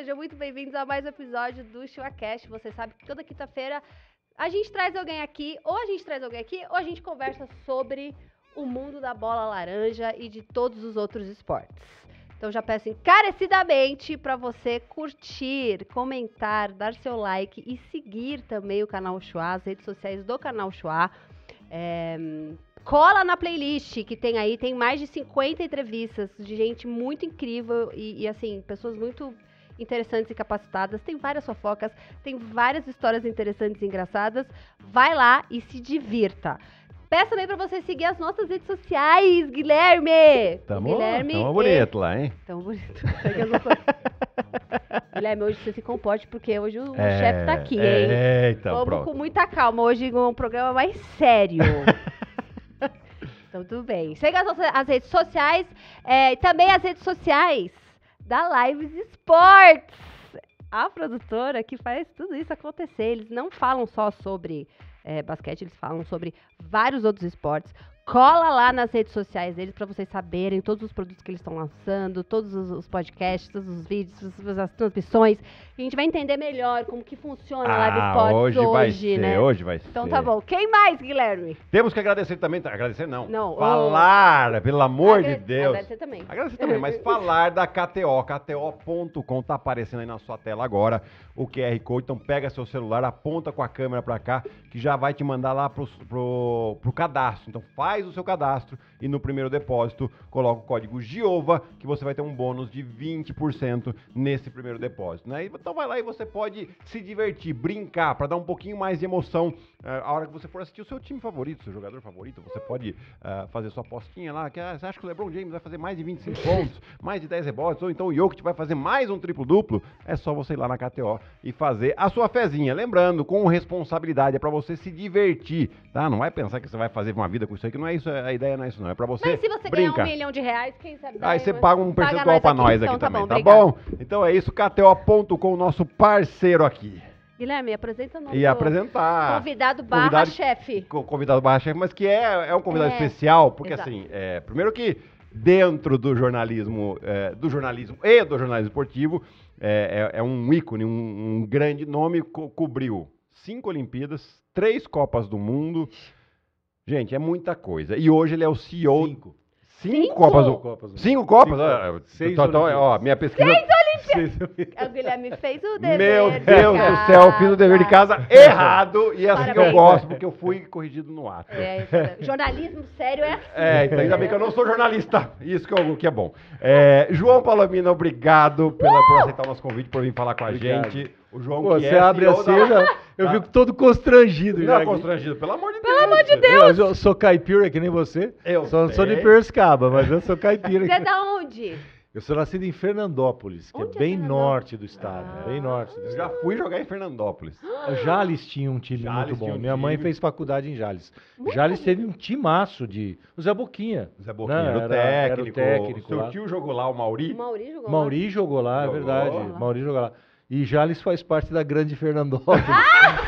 sejam muito bem-vindos a mais um episódio do ShuaCast. Você sabe que toda quinta-feira a gente traz alguém aqui, ou a gente traz alguém aqui, ou a gente conversa sobre o mundo da bola laranja e de todos os outros esportes. Então já peço encarecidamente para você curtir, comentar, dar seu like e seguir também o canal Chua, as redes sociais do canal Chua. É, cola na playlist que tem aí, tem mais de 50 entrevistas de gente muito incrível e, e assim, pessoas muito interessantes e capacitadas, tem várias fofocas, tem várias histórias interessantes e engraçadas. Vai lá e se divirta. Peço também para você seguir as nossas redes sociais, Guilherme! Tamo, Guilherme tamo bonito e... É. lá, hein? Tamo bonito. É Guilherme, hoje você se comporte, porque hoje o é, chefe tá aqui, é, hein? É, então, Vamos pronto. com muita calma. Hoje é um programa mais sério. então, tudo bem. segue as, nossas, as redes sociais. É, também as redes sociais da Lives Sports. A produtora que faz tudo isso acontecer. Eles não falam só sobre é, basquete, eles falam sobre vários outros esportes, Cola lá nas redes sociais deles para vocês saberem todos os produtos que eles estão lançando, todos os podcasts, todos os vídeos, as transmissões. A gente vai entender melhor como que funciona ah, a Live ah, Sports hoje, hoje vai né? Ser, hoje vai então, ser. Então tá bom. Quem mais, Guilherme? Temos que agradecer também, tá, agradecer não. Não. Falar, pelo amor de Deus. Agradecer também. Agradecer também, mas falar da KTO, kto.com tá aparecendo aí na sua tela agora o QR Code. Então pega seu celular, aponta com a câmera para cá que já vai te mandar lá pro, pro, pro cadastro. Então faz faz o seu cadastro e no primeiro depósito coloca o código GIOVA, que você vai ter um bônus de 20% nesse primeiro depósito, né? Então vai lá e você pode se divertir, brincar, para dar um pouquinho mais de emoção uh, a hora que você for assistir o seu time favorito, seu jogador favorito, você pode uh, fazer sua apostinha lá, que ah, você acha que o LeBron James vai fazer mais de 25 pontos, mais de 10 rebotes, ou então o Jokic vai fazer mais um triplo-duplo, é só você ir lá na KTO e fazer a sua fezinha. Lembrando, com responsabilidade, é para você se divertir, tá? Não vai pensar que você vai fazer uma vida com isso aí que não é isso, a ideia não é isso, não. É pra você. Mas se você brinca. ganhar um milhão de reais, quem sabe. Aí você paga um percentual paga pra nós aqui, então, tá também, tá bom, tá bom? Então é isso, KTO.com, nosso parceiro aqui. Guilherme, apresenta o nosso e apresentar. convidado barra chefe. Convidado barra chefe, mas que é, é um convidado é. especial, porque Exato. assim, é, primeiro que dentro do jornalismo, é, do jornalismo e do jornalismo esportivo, é, é, é um ícone, um, um grande nome, co cobriu cinco Olimpíadas, três Copas do Mundo, Gente, é muita coisa. E hoje ele é o CEO. Cinco. Cinco, Cinco? Copas, Cinco Copas. Né? Cinco Copas? Cinco. Ah, Seis então, então ó, minha pesquisa. Seis Olimpíadas! É, o Guilherme fez o dever. Meu de Deus casa. do céu, fiz o dever de casa errado. E é assim Parabéns. que eu gosto, porque eu fui corrigido no ato. É, isso, jornalismo sério é assim. É, então, ainda bem que eu não sou jornalista. Isso que, eu, é que é bom. É, João Palomino, obrigado pela, uh! por aceitar o nosso convite, por vir falar com a obrigado. gente. O João Pô, você é abre a assim, cena, da... eu tá. fico todo constrangido. Não, já constrangido, pelo amor de Deus. Pelo amor de Deus. Eu, eu sou caipira que nem você. Eu só sou de Piracicaba, mas eu sou caipira. você é da onde? Eu sou nascido em Fernandópolis, que é, é bem norte do estado, ah, bem norte. Eu já fui jogar em Fernandópolis. Ah, Jales tinha um time Jales muito bom. Um Minha time. mãe fez faculdade em Jales. Muito Jales teve um timaço de o Zé Boquinha. Zé né? Boquinha era, era, o técnico. Era o técnico seu lá. tio jogou lá, o Mauri. O Mauri jogou Mauri lá. Mauri jogou lá, é verdade. Mauri jogou lá. E Jales faz parte da Grande Fernandópolis. Ah!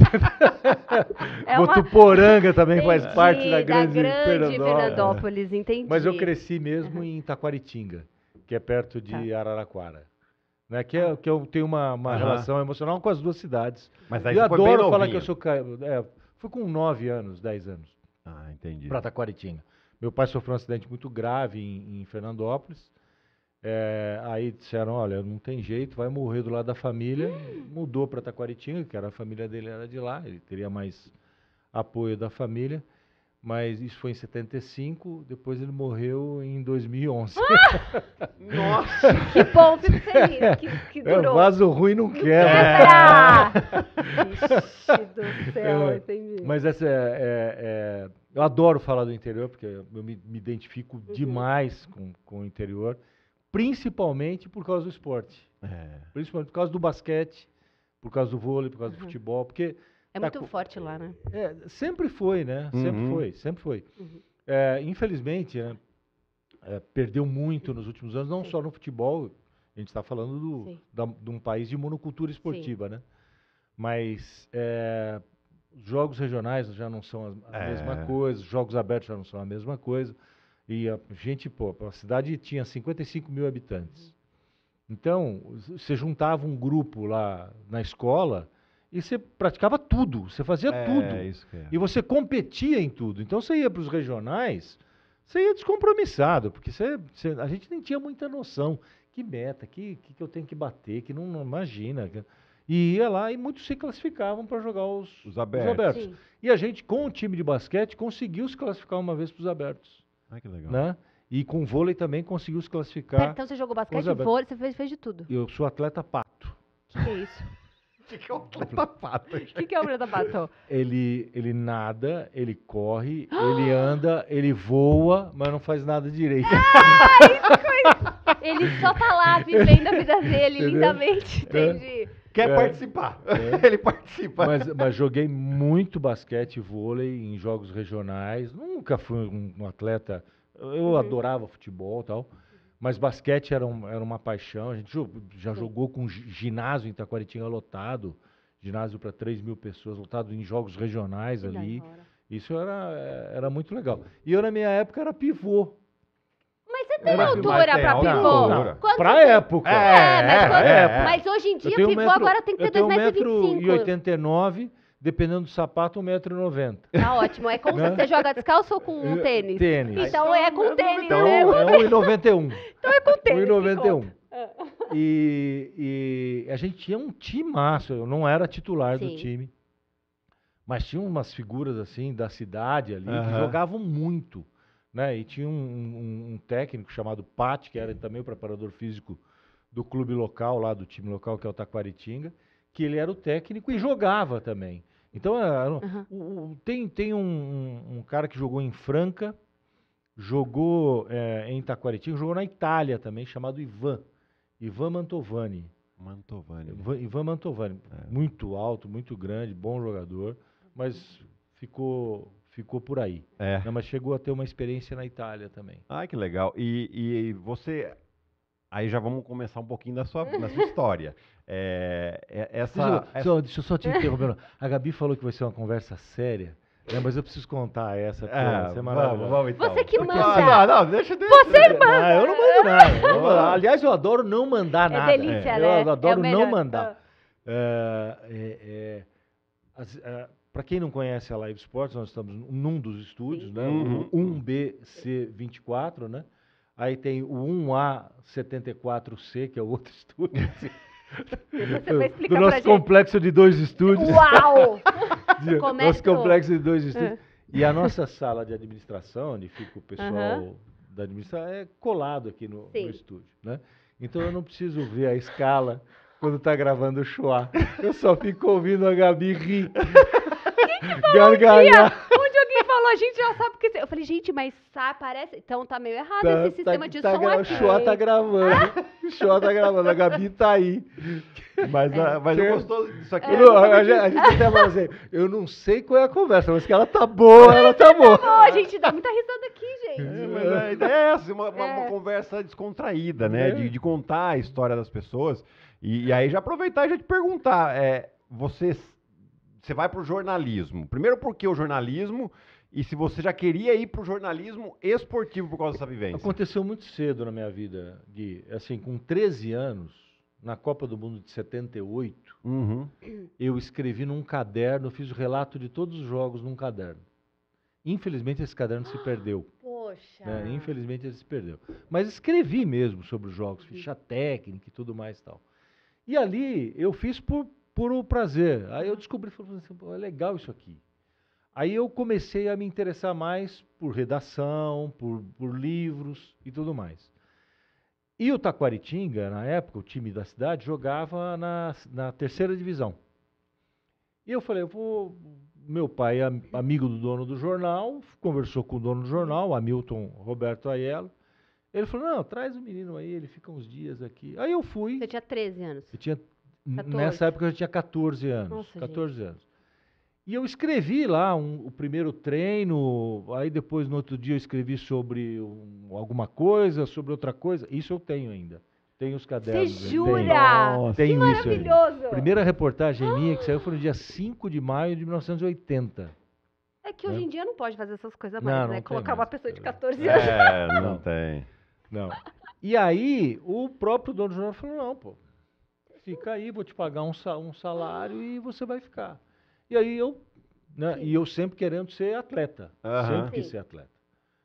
é uma... Botuporanga também Entendi, faz parte da Grande, da grande Fernandópolis. Fernandópolis. Entendi. Mas eu cresci mesmo em Taquaritinga, que é perto de tá. Araraquara. Né, que, é, ah. que eu tenho uma, uma uhum. relação emocional com as duas cidades. Mas aí eu adoro falar que eu sou. É, fui com 9 anos, 10 anos. Ah, entendi. Para Taquaritinga. Meu pai sofreu um acidente muito grave em, em Fernandópolis. É, aí disseram, olha, não tem jeito, vai morrer do lado da família. Hum. Mudou para Taquaritinga, que era a família dele era de lá, ele teria mais apoio da família. Mas isso foi em 75, depois ele morreu em 2011. Ah! Nossa! Que bom, fico feliz que, que é, durou. É, vaso ruim não quebra. É. Vixe do céu, é, entendi. Mas essa é, é, é, Eu adoro falar do interior, porque eu me, me identifico uhum. demais com, com o interior principalmente por causa do esporte. É. Principalmente por causa do basquete, por causa do vôlei, por causa uhum. do futebol, porque... É tá muito forte lá, né? É, sempre foi, né? Uhum. Sempre foi, sempre foi. Uhum. É, infelizmente, né, é, perdeu muito nos últimos anos, não Sim. só no futebol, a gente está falando do, da, de um país de monocultura esportiva, Sim. né? Mas é, jogos regionais já não são a, a é. mesma coisa, jogos abertos já não são a mesma coisa. E a gente, pô, a cidade tinha 55 mil habitantes. Então, você juntava um grupo lá na escola e você praticava tudo, você fazia é, tudo. É isso que é. E você competia em tudo. Então, você ia para os regionais, você ia descompromissado, porque você, você, a gente nem tinha muita noção. Que meta, que, que, que eu tenho que bater, que não, não imagina. e ia lá e muitos se classificavam para jogar os, os abertos. Os abertos. E a gente, com o time de basquete, conseguiu se classificar uma vez para os abertos. Ah, que legal. Né? E com vôlei também conseguiu se classificar. então você jogou basquete, Elizabeth. vôlei, você fez, fez de tudo. Eu sou atleta pato. Que que é isso? O que, que é o atleta pato? O que, que é o atleta pato? Ele, ele nada, ele corre, ele anda, ele voa, mas não faz nada direito. Ah, isso foi... Ele só tá lá vivendo a vida dele Entendeu? lindamente, é. entendi. É. Quer é, participar. É. Ele participa. Mas, mas, joguei muito basquete, vôlei em jogos regionais. Nunca fui um, um atleta. Eu uhum. adorava futebol e tal. Mas basquete era, um, era uma paixão. A gente já jogou com ginásio em Taquaritinga lotado. Ginásio para 3 mil pessoas, lotado em jogos regionais ali. Isso era, é, era muito legal. E eu, na minha época, era pivô você tem mas altura mas pra pivô. Não, pra época. É, é mas, é, quando... É, é, mas, hoje em dia pivô metro, agora tem que ter 2,25 m. Dependendo do sapato, 1,90m. Tá ótimo. É como se né? você joga descalço ou com um tênis? Tênis. Então é com então, tênis, então, né? É 1,91m. Então é com tênis. 1,91m. E, e a gente tinha um timaço. Eu não era titular Sim. do time. Mas tinha umas figuras assim da cidade ali uhum. que jogavam muito. Né? E tinha um, um, um técnico chamado Pati, que era também o preparador físico do clube local, lá do time local, que é o Taquaritinga, que ele era o técnico e jogava também. Então, uhum. o, o, tem, tem um, um, cara que jogou em Franca, jogou é, em Taquaritinga, jogou na Itália também, chamado Ivan. Ivan Mantovani. Mantovani. Ivan, Ivan Mantovani. É. Muito alto, muito grande, bom jogador, mas ficou ficou por aí. É. Não, mas chegou a ter uma experiência na Itália também. Ah, que legal. E, e você. Aí já vamos começar um pouquinho da sua, da sua história. É, é, essa, deixa, eu, essa... Só, deixa eu só te interromper. A Gabi falou que vai ser uma conversa séria. Né, mas eu preciso contar essa, é, é maravilhosa. Vamos, vamos, então. Você que porque, manda. Ah, não, deixa, deixa Você manda. Ah, eu não mando nada. Eu, aliás, eu adoro não mandar é nada. Delícia, é delícia, né? Eu adoro é não mandar. Ah. É, é, é, as, é, para quem não conhece a Live Sports, nós estamos num dos estúdios, né? Uhum. O 1BC24, né? Aí tem o 1A74C, que é o outro estúdio. Você vai explicar Do nosso complexo gente. de dois estúdios. Uau! de, nosso complexo de dois estúdios. Uhum. É. E a nossa sala de administração, onde fica o pessoal uhum. da administração, é colado aqui no, no, estúdio. Né? Então eu não preciso ver a escala quando está gravando o Chua. Eu só fico ouvindo a Gabi rir gente Gargalhar. um dia, onde alguém falou, a gente já sabe o que... Eu falei, gente, mas sa, parece... Então tá meio errado tá, esse tá, sistema de tá som gra... aqui. O Xó tá gravando, o Xó tá gravando, a Gabi tá aí. Mas, é. Ah, a, mas eu gostou. disso aqui. É. Não, a, gente, a gente até vai dizer, eu não sei qual é a conversa, mas que ela tá boa, ela tá, tá boa. Tá boa, a gente dá muita risada aqui, gente. É, mas a ideia é assim, uma, uma, uma é. conversa descontraída, né? É. De, de, contar a história das pessoas. E, e aí já aproveitar e já te perguntar, é, vocês você vai para o jornalismo. Primeiro, porque o jornalismo e se você já queria ir para o jornalismo esportivo por causa dessa vivência? Aconteceu muito cedo na minha vida, Gui. Assim, com 13 anos, na Copa do Mundo de 78, uhum. eu escrevi num caderno, fiz o relato de todos os jogos num caderno. Infelizmente, esse caderno se perdeu. Poxa! Né? Infelizmente, ele se perdeu. Mas escrevi mesmo sobre os jogos, ficha técnica e tudo mais e tal. E ali eu fiz por, por um prazer. Aí eu descobri, falei assim, é legal isso aqui. Aí eu comecei a me interessar mais por redação, por, por livros e tudo mais. E o Taquaritinga, na época, o time da cidade, jogava na, na terceira divisão. E eu falei, eu vou. Meu pai, amigo do dono do jornal, conversou com o dono do jornal, Hamilton Roberto Aiello. Ele falou: não, traz o menino aí, ele fica uns dias aqui. Aí eu fui. Você tinha 13 anos. Eu tinha 14. Nessa época eu tinha 14 anos. Nossa, 14 gente. anos. E eu escrevi lá um, o primeiro treino, aí depois no outro dia eu escrevi sobre um, alguma coisa, sobre outra coisa. Isso eu tenho ainda. Tenho os cadernos. Você jura? Tenho, tenho que maravilhoso! Primeira reportagem ah. minha que saiu foi no dia 5 de maio de 1980. É que hoje né? em dia não pode fazer essas coisas mais, não, não né? Colocar mais. uma pessoa de 14 é. é, anos. É, não tem. Não. E aí, o próprio dono do jornal falou: não, pô, fica aí, vou te pagar um, um salário e você vai ficar. E aí eu, né, e eu sempre querendo ser atleta, uhum. sempre quis ser atleta,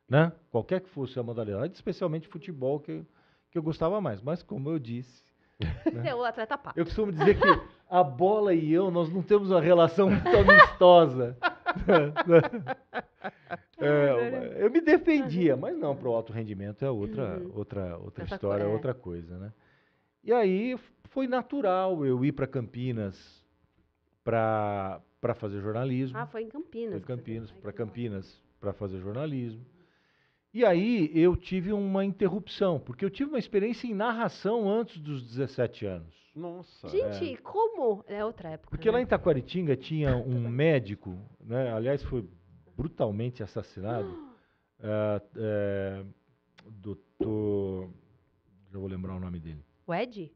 né? Qualquer que fosse a modalidade, especialmente futebol, que, que eu gostava mais. Mas como eu disse... Né, é o atleta pá. Eu costumo dizer que a bola e eu, nós não temos uma relação muito amistosa. Né, né? é, é eu me defendia, mas não, para o alto rendimento é outra, uhum. outra, outra história, é outra coisa, né? E aí foi natural eu ir para Campinas para para fazer jornalismo. Ah, foi em Campinas. Foi em Campinas, para Campinas para fazer jornalismo. E aí eu tive uma interrupção, porque eu tive uma experiência em narração antes dos 17 anos. Nossa. Gente, é. como? É outra época. Porque né? lá em Taquaritinga tinha um médico, né? Aliás, foi brutalmente assassinado. uh, é, doutor. Já vou lembrar o nome dele. O Ed?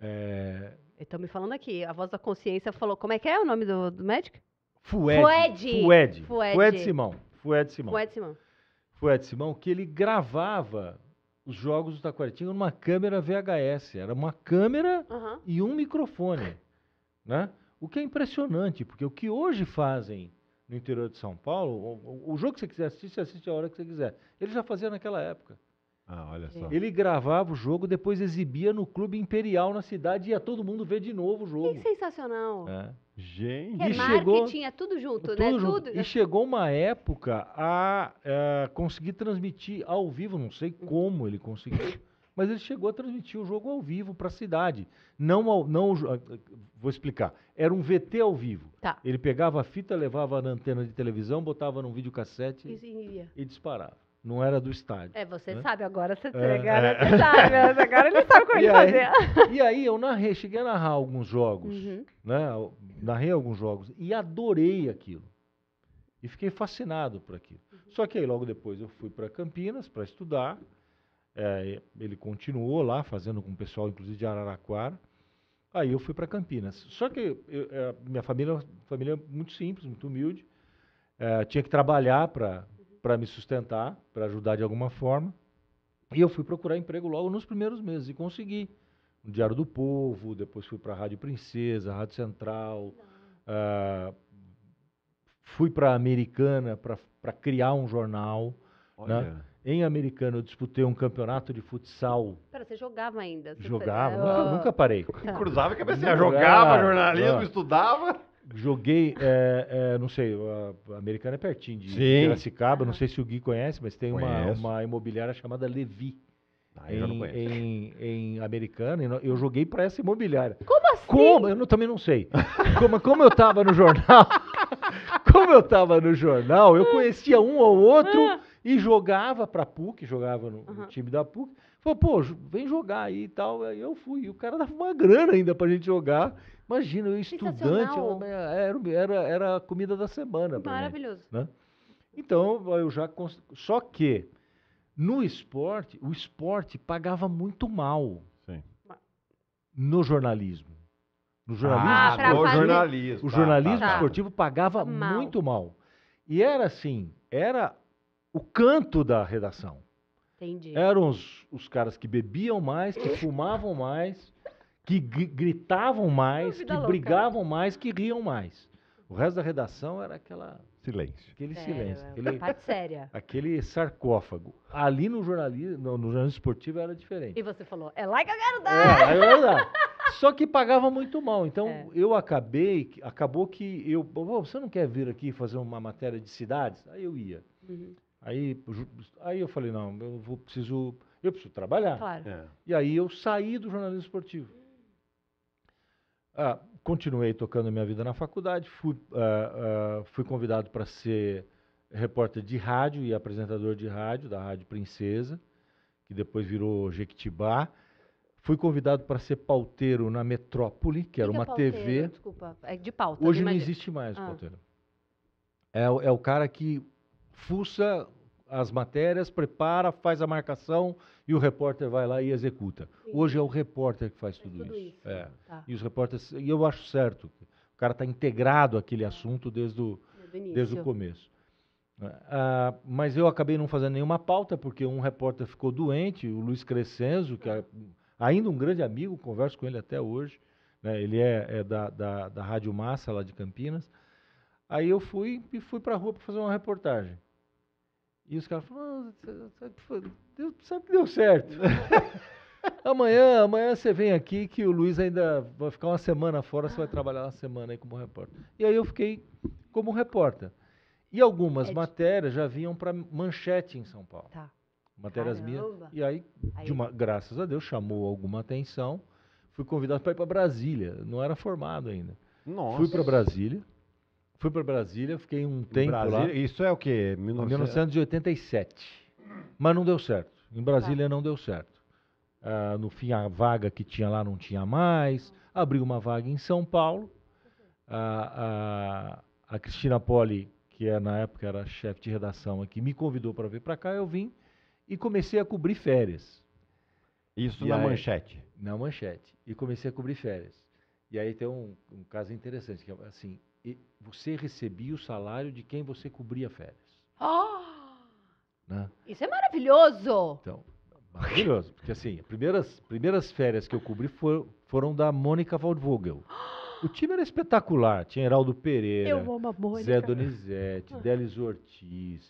É... Estão me falando aqui. A voz da consciência falou. Como é que é o nome do, do médico? Fued. Fued. Fued. Fued. Fued Simão. Fued Simão. Fued Simão. Fued Simão, que ele gravava os jogos do Taquaritinga numa câmera VHS. Era uma câmera uhum. e um microfone. Né? O que é impressionante, porque o que hoje fazem no interior de São Paulo, o, o jogo que você quiser assistir, você assiste a hora que você quiser. Ele já fazia naquela época. Ah, olha só. Ele gravava o jogo, depois exibia no Clube Imperial na cidade e ia todo mundo ver de novo o jogo. Que sensacional. É. Gente, é e chegou, tinha tudo junto, né? tudo né? Junto. Tudo. E chegou uma época a, a é, conseguir transmitir ao vivo, não sei como ele conseguiu, mas ele chegou a transmitir o jogo ao vivo para a cidade. Não, ao, não, vou explicar. Era um VT ao vivo. Tá. Ele pegava a fita, levava na antena de televisão, botava num videocassete e, e disparava não era do estádio. É, você né? sabe agora, você, é, agora é. você sabe, né? agora ele sabe como e ele aí, fazer. E aí eu narrei, cheguei a narrar alguns jogos, uhum. né? Narrei alguns jogos e adorei aquilo. E fiquei fascinado por aquilo. Uhum. Só que aí logo depois eu fui para Campinas para estudar. É, ele continuou lá fazendo com o pessoal, inclusive de Araraquara. Aí eu fui para Campinas. Só que eu, é, minha família, é família muito simples, muito humilde. É, tinha que trabalhar para para me sustentar, para ajudar de alguma forma. E eu fui procurar emprego logo nos primeiros meses e consegui. No Diário do Povo, depois fui para a Rádio Princesa, Rádio Central. Uh, fui para a Americana para criar um jornal. Né? Em Americana eu disputei um campeonato de futsal. Pera, você jogava ainda? Você jogava, nunca, oh. nunca, parei. Cruzava a cabeça, jogava, jogava jornalismo, ah. estudava. Joguei, é, é, não sei, a Americana é pertinho de Sim. Piracicaba, não sei se o Gui conhece, mas tem uma, uma, imobiliária chamada Levi. Ah, em, em, em, Americana, eu joguei para essa imobiliária. Como assim? Como? Eu não, também não sei. como, como eu tava no jornal, como eu tava no jornal, eu conhecia um ou outro ah. e jogava pra PUC, jogava no, no time da PUC. Falou, pô, vem jogar aí e tal. Aí eu fui. E o cara dava uma grana ainda pra gente jogar. Imagina, eu estudante, é, era, era, era a comida da semana. Maravilhoso. Mim, né? Então, eu já. Const... Só que, no esporte, o esporte pagava muito mal Sim. no jornalismo. No jornalismo, ah, o jornalismo, o jornalismo tá, tá, esportivo pagava mal. muito mal. E era assim, era o canto da redação. Entendi. Eram os, os caras que bebiam mais, que fumavam mais, que gritavam mais, que louca. Né? brigavam mais, que riam mais. O resto da redação era aquela silêncio. Aquele é, silêncio. É, aquele, parte séria. Aquele sarcófago. Ali no jornalismo, no, jornalismo esportivo era diferente. E você falou, é lá que eu quero dar! É, eu Só que pagava muito mal. Então é. eu acabei, acabou que eu. Você não quer vir aqui fazer uma matéria de cidades? Aí eu ia. Uhum. Aí, aí eu falei, não, eu vou, preciso. Eu preciso trabalhar. Claro. É. E aí eu saí do jornalismo esportivo ah, continuei tocando minha vida na faculdade, fui, ah, ah, fui convidado para ser repórter de rádio e apresentador de rádio, da Rádio Princesa, que depois virou Jequitibá. Fui convidado para ser pauteiro na Metrópole, que, que era é uma é TV. Desculpa, é de pauta. Hoje não existe mais ah. pauteiro. É, é o cara que fuça as matérias, prepara, faz a marcação e o repórter vai lá e executa. Sim. Hoje é o repórter que faz, tudo, tudo, isso. isso. É. Tá. E os repórteres, e eu acho certo, o cara está integrado àquele assunto desde o, desde, o começo. Ah, mas eu acabei não fazendo nenhuma pauta, porque um repórter ficou doente, o Luiz Crescenzo, que é tá. ainda um grande amigo, converso com ele até hoje, né, ele é, é da, da, da Rádio Massa, lá de Campinas. Aí eu fui e fui para a rua para fazer uma reportagem. E os caras falaram, ah, Deus sabe que deu certo. amanhã, amanhã você vem aqui que o Luiz ainda vai ficar uma semana fora, você vai trabalhar uma semana aí como repórter. E aí eu fiquei como repórter. E algumas é matérias já vinham para manchete em São Paulo. Tá. Matérias minhas. E aí, aí... Uma, graças a Deus, chamou alguma atenção. Fui convidado para ir para Brasília. Não era formado ainda. Nossa. Fui para Brasília. Fui para Brasília, fiquei um tempo Brasília, lá. Isso é o quê? 19... 1987. Mas não deu certo. Em tá. Brasília tá. não deu certo. Uh, no fim, a vaga que tinha lá não tinha mais. Abriu uma vaga em São Paulo. A, a Cristina Poli, que é, na época era chefe de redação aqui, me convidou para vir para cá. Eu vim e comecei a cobrir férias. Isso e na aí, manchete? Na manchete. E comecei a cobrir férias. E aí tem um, um caso interessante, que é, assim, você recebia o salário de quem você cobria férias. Oh! Né? Isso é maravilhoso! Então, maravilhoso. Porque assim, as primeiras, primeiras férias que eu cobri for, foram da Mônica Waldvogel. O time era espetacular. Tinha Heraldo Pereira, Zé Donizete, Delis Ortiz,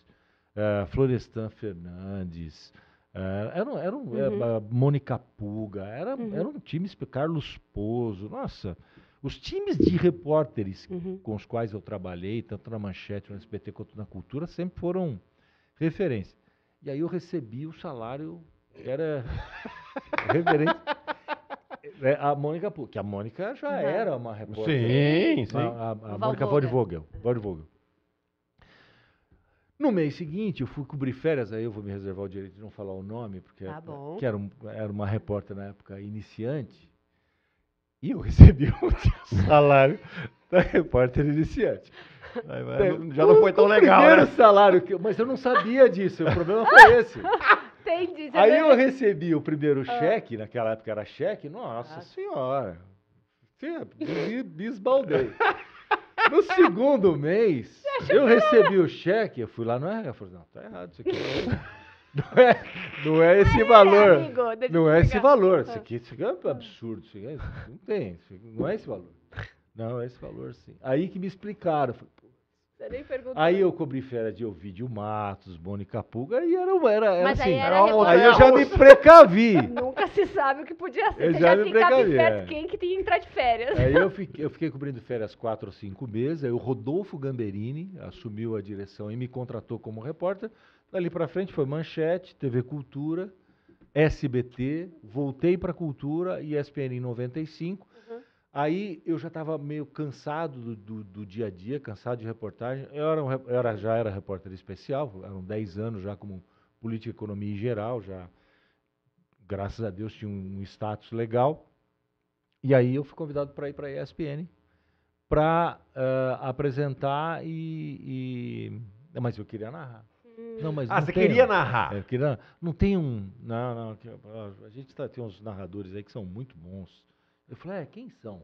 uh, Florestan Fernandes, uh, eh, era, era, um, eh, uhum. era Mônica Puga, era, uhum. era um time, Carlos Pozo, nossa... Os times de repórteres uhum. com os quais eu trabalhei, tanto na Manchete, no SBT quanto na Cultura, sempre foram referência. E aí eu recebi o salário, era referente. É, a Mônica, que a Mônica já uhum. era uma repórter. Sim, né? sim. A, a, a Mônica Vodvogel. Vodvogel. No mês seguinte, eu fui cobrir férias, aí eu vou me reservar o direito de não falar o nome, porque tá que era, um, era, uma repórter na época iniciante. E eu recebi o salário da repórter iniciante. Mas, já não foi tão o legal. Primeiro né? salário, que, mas eu não sabia disso. O problema foi esse. Entendi. Aí eu recebi o primeiro ah. cheque, naquela época era cheque, nossa ah. senhora. Me bisbaldei. No segundo mês, eu recebi o cheque, eu fui lá no RH, falei, não, tá errado isso aqui. Não é, não é esse é, valor. amigo, não é esse valor. Isso aqui, isso aqui é absurdo. Isso aqui, é, não tem. Aqui, não é esse valor. Não, é esse valor, sim. Aí que me explicaram. Falei, Aí eu cobri férias de Ovidio Matos, Boni Capuga, e era, era, era assim. Aí, era aí eu já me precavi. Nunca se sabe o que podia ser. Eu Você já, já me precavi. É. Quem que tinha que entrar de férias? Aí eu fiquei, eu fiquei cobrindo férias quatro ou cinco meses. Aí o Rodolfo Gamberini assumiu a direção e me contratou como repórter. Dali para frente foi Manchete, TV Cultura, SBT, voltei para Cultura, ESPN em 95. Uhum. Aí eu já estava meio cansado do, do, do, dia a dia, cansado de reportagem. Eu, era, um, era já era repórter especial, eram 10 anos já como política, economia em geral, já graças a Deus tinha um status legal. E aí eu fui convidado para ir para a ESPN para uh, apresentar e, e, Mas eu queria narrar. Não, mas ah, não você tem, queria narrar. É, queria, não tem um. Não, não, a gente tá, tem uns narradores aí que são muito bons. Eu falei, é, quem são?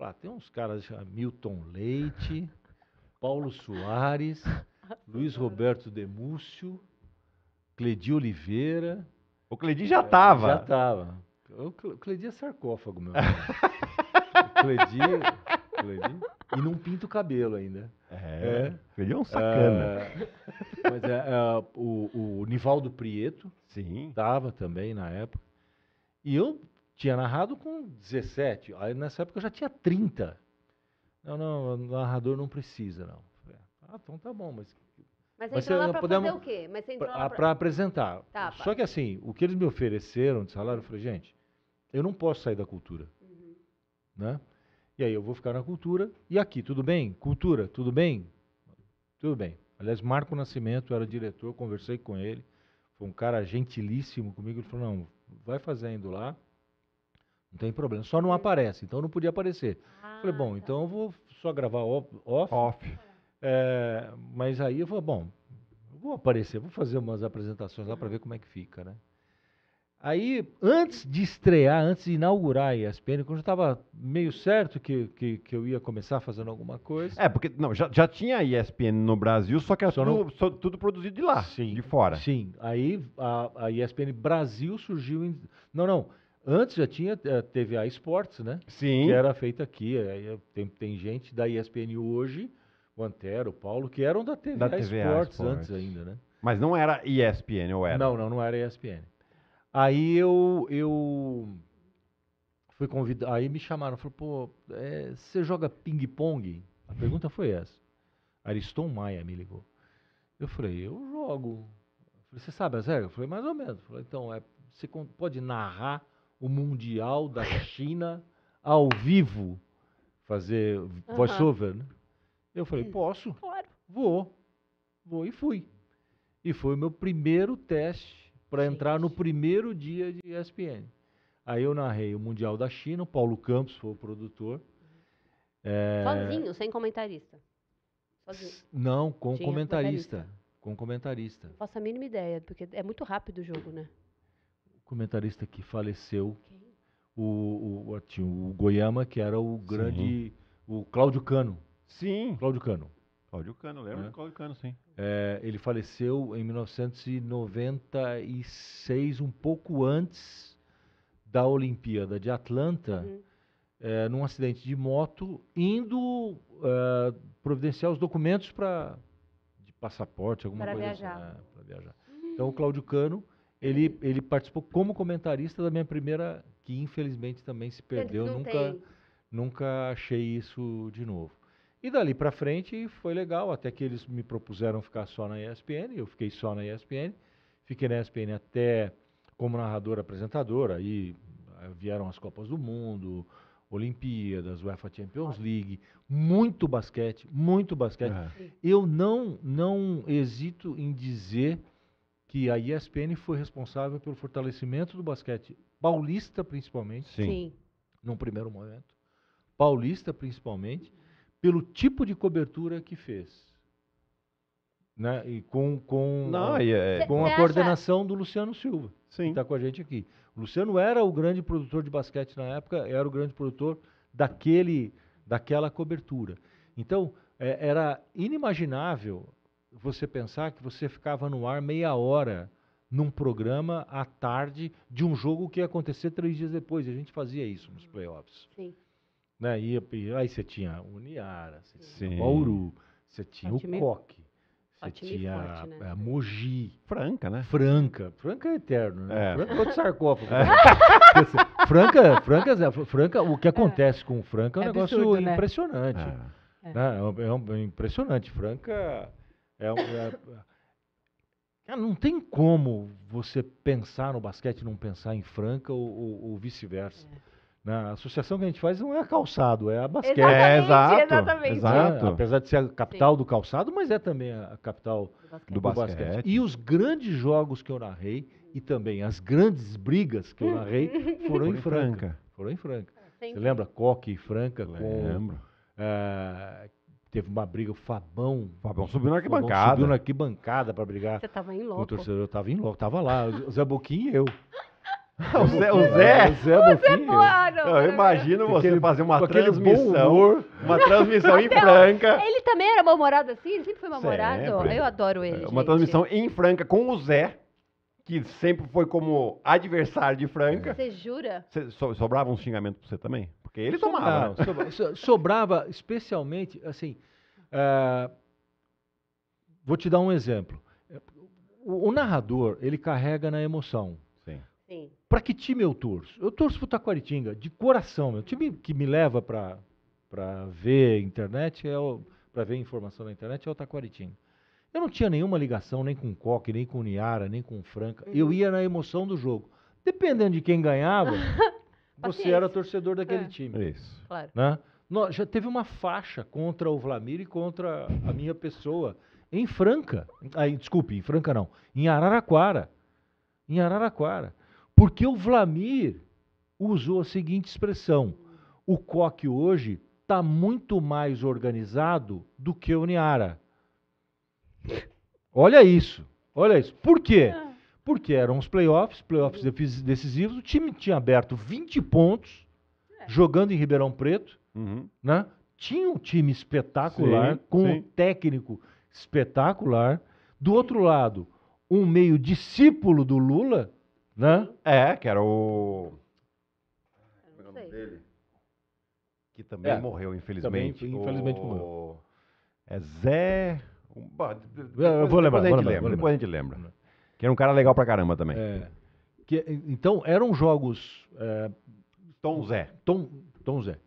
ah, tem uns caras, Milton Leite, Paulo Soares, Luiz Roberto Demúcio, Cledi Oliveira. O Cledi já estava. É, já estava. O Cledi é sarcófago, meu. o Cledi aquilo ali. E não pinta o cabelo ainda. É. é. Ele é um sacana. É, mas é, é, o, o Nivaldo Prieto. Sim. Tava também na época. E eu tinha narrado com 17. Aí nessa época eu já tinha 30. Não, não, narrador não precisa, não. Ah, então tá bom, mas. Mas, mas entrou você, lá pra podemos, fazer o quê? Mas você entrou pra, lá pra... pra apresentar. Tá, Só que assim, o que eles me ofereceram de salário, eu falei, gente, eu não posso sair da cultura. Uhum. Né? E aí eu vou ficar na cultura. E aqui, tudo bem? Cultura, tudo bem? Tudo bem. Aliás, Marco Nascimento era diretor, conversei com ele. Foi um cara gentilíssimo comigo. Ele falou: não, vai fazendo lá. Não tem problema. Só não aparece. Então não podia aparecer. Ah, falei: bom, tá. então eu vou só gravar off. Off. É, mas aí eu falei: bom, vou aparecer, vou fazer umas apresentações lá para uhum. ver como é que fica, né? Aí, antes de estrear, antes de inaugurar a ESPN, quando já estava meio certo que, que, que, eu ia começar fazendo alguma coisa. É, porque não, já, já tinha a ESPN no Brasil, só que era só tudo, só, tudo produzido de lá, sim, de fora. Sim, aí a, a ESPN Brasil surgiu em. Não, não. Antes já tinha, eh, a TVA Esportes, né? Sim. Que era feita aqui. Eh, tem, tem gente da ESPN hoje, o Antero, o Paulo, que eram da TVA da Esportes, Esportes antes ainda, né? Mas não era ESPN, ou era? Não, não, não era ESPN. Aí eu, eu fui convidado, aí me chamaram, falou, pô, é, você joga ping-pong? A pergunta foi essa. Ariston Maia me ligou. Eu falei, eu jogo. Eu falei, você sabe as regras? Eu falei, mais ou menos. Eu falei, então, é, você pode narrar o Mundial da China ao vivo? Fazer voiceover, uhum. né? Eu falei, hum, posso? Claro. Vou. Vou e fui. E foi o meu primeiro teste para entrar no primeiro dia de ESPN. Aí eu narrei o Mundial da China, o Paulo Campos foi o produtor. É... Sozinho, sem comentarista. Sozinho. Não, com Tinha comentarista, comentarista. Com comentarista. Não faço a mínima ideia, porque é muito rápido o jogo, né? O comentarista que faleceu, o, o, o, o Goiama, que era o grande. Sim. O Cláudio Cano. Sim. Cláudio Cano. Cláudio Cano, lembro né? é. Cláudio Cano, sim. É, ele faleceu em 1996, um pouco antes da Olimpíada de Atlanta, uhum. é, num acidente de moto, indo é, providenciar os documentos para de passaporte, alguma pra coisa viajar. assim. Né? Para viajar. Uhum. Então, o Cláudio Cano, ele, ele participou como comentarista da minha primeira, que infelizmente também se perdeu. Nunca, nunca achei isso de novo. E dali para frente foi legal, até que eles me propuseram ficar só na ESPN, eu fiquei só na ESPN, fiquei na ESPN até como narrador apresentador, aí eh, vieram as Copas do Mundo, Olimpíadas, UEFA Champions League, muito basquete, muito basquete. É. Eu não não hesito em dizer que a ESPN foi responsável pelo fortalecimento do basquete paulista principalmente. Sim. Sim. Num primeiro momento. Paulista principalmente pelo tipo de cobertura que fez. Né? E com, com, Não, a, é, com a coordenação do Luciano Silva, Sim. que está com a gente aqui. O Luciano era o grande produtor de basquete na época, era o grande produtor daquele, daquela cobertura. Então, é, era inimaginável você pensar que você ficava no ar meia hora num programa à tarde de um jogo que ia acontecer três dias depois. A gente fazia isso nos playoffs. Sim. Né? E, e aí você tinha o Niara, você tinha o Bauru, você tinha o Coque, você tinha forte, né? a, a Mogi. Franca, né? Franca. Franca é eterno, né? É. Franca é outro sarcófago. É. Né? Franca, Franca, é, Franca, o que é. acontece é. com o Franca é um é negócio absurdo, né? impressionante. É. Né? Um, um, impressionante. Franca é, não tem como você pensar no basquete e não pensar em Franca ou, ou, ou vice-versa. É. Na né? associação que a gente faz não é calçado, é a basquete. Exatamente, é, exato, exatamente. exato. É, apesar de ser a capital Sim. do calçado, mas é também a capital do basquete. Do basquete. E os grandes jogos que eu narrei e também as grandes brigas que eu narrei foram em Franca. Foram em Franca. Ah, Você lembra Coque e Franca? Lembro. Com, uh, eh, teve uma briga, o Fabão. O Fabão subiu na arquibancada. subiu na arquibancada para brigar. Você estava em loco. O torcedor estava em loco, estava lá, o Zé Boquinha e eu o Zé, o Zé, é, o Zé, é o Zé Eu né? imagino você aquele, fazer uma transmissão, uma transmissão em Franca. Ele também era mal-humorado assim, ele sempre foi mal-humorado. Eu adoro ele. É, uma gente. transmissão em Franca com o Zé, que sempre foi como adversário de Franca. Você jura? Cê, so, sobrava um xingamento pra você também? Porque ele sobrava, tomava. Sobrava, sobrava especialmente, assim, uh, vou te dar um exemplo. O, o narrador, ele carrega na emoção. Para que time eu torço? Eu torço pro Taquaritinga, de coração. O time que me leva para ver internet é para ver informação na internet é o Taquaritinga. Eu não tinha nenhuma ligação nem com o Coque, nem com o Niara, nem com o Franca. Uhum. Eu ia na emoção do jogo. Dependendo de quem ganhava, você era torcedor daquele é. time. É isso. Claro. Né? já teve uma faixa contra o Vlamir e contra a minha pessoa em Franca. Ah, desculpe, em Franca não. Em Araraquara. Em Araraquara. Porque o Vlamir usou a seguinte expressão: o Coque hoje está muito mais organizado do que o Niara. Olha isso, olha isso. Por quê? Ah. Porque eram os playoffs, playoffs decisivos, o time tinha aberto 20 pontos é. jogando em Ribeirão Preto, uhum. né? Tinha um time espetacular, sim, com sim. um técnico espetacular. Do outro lado, um meio discípulo do Lula, né? É, que era o. Como é o nome dele? Que também é, morreu, infelizmente. Também, infelizmente o... morreu. É Zé. eu vou lembrar, depois, lembrar, lembra, depois a gente lembra. Que era um cara legal pra caramba também. É. Que, então, eram jogos. É, Tom Zé. Tom, Tom Zé.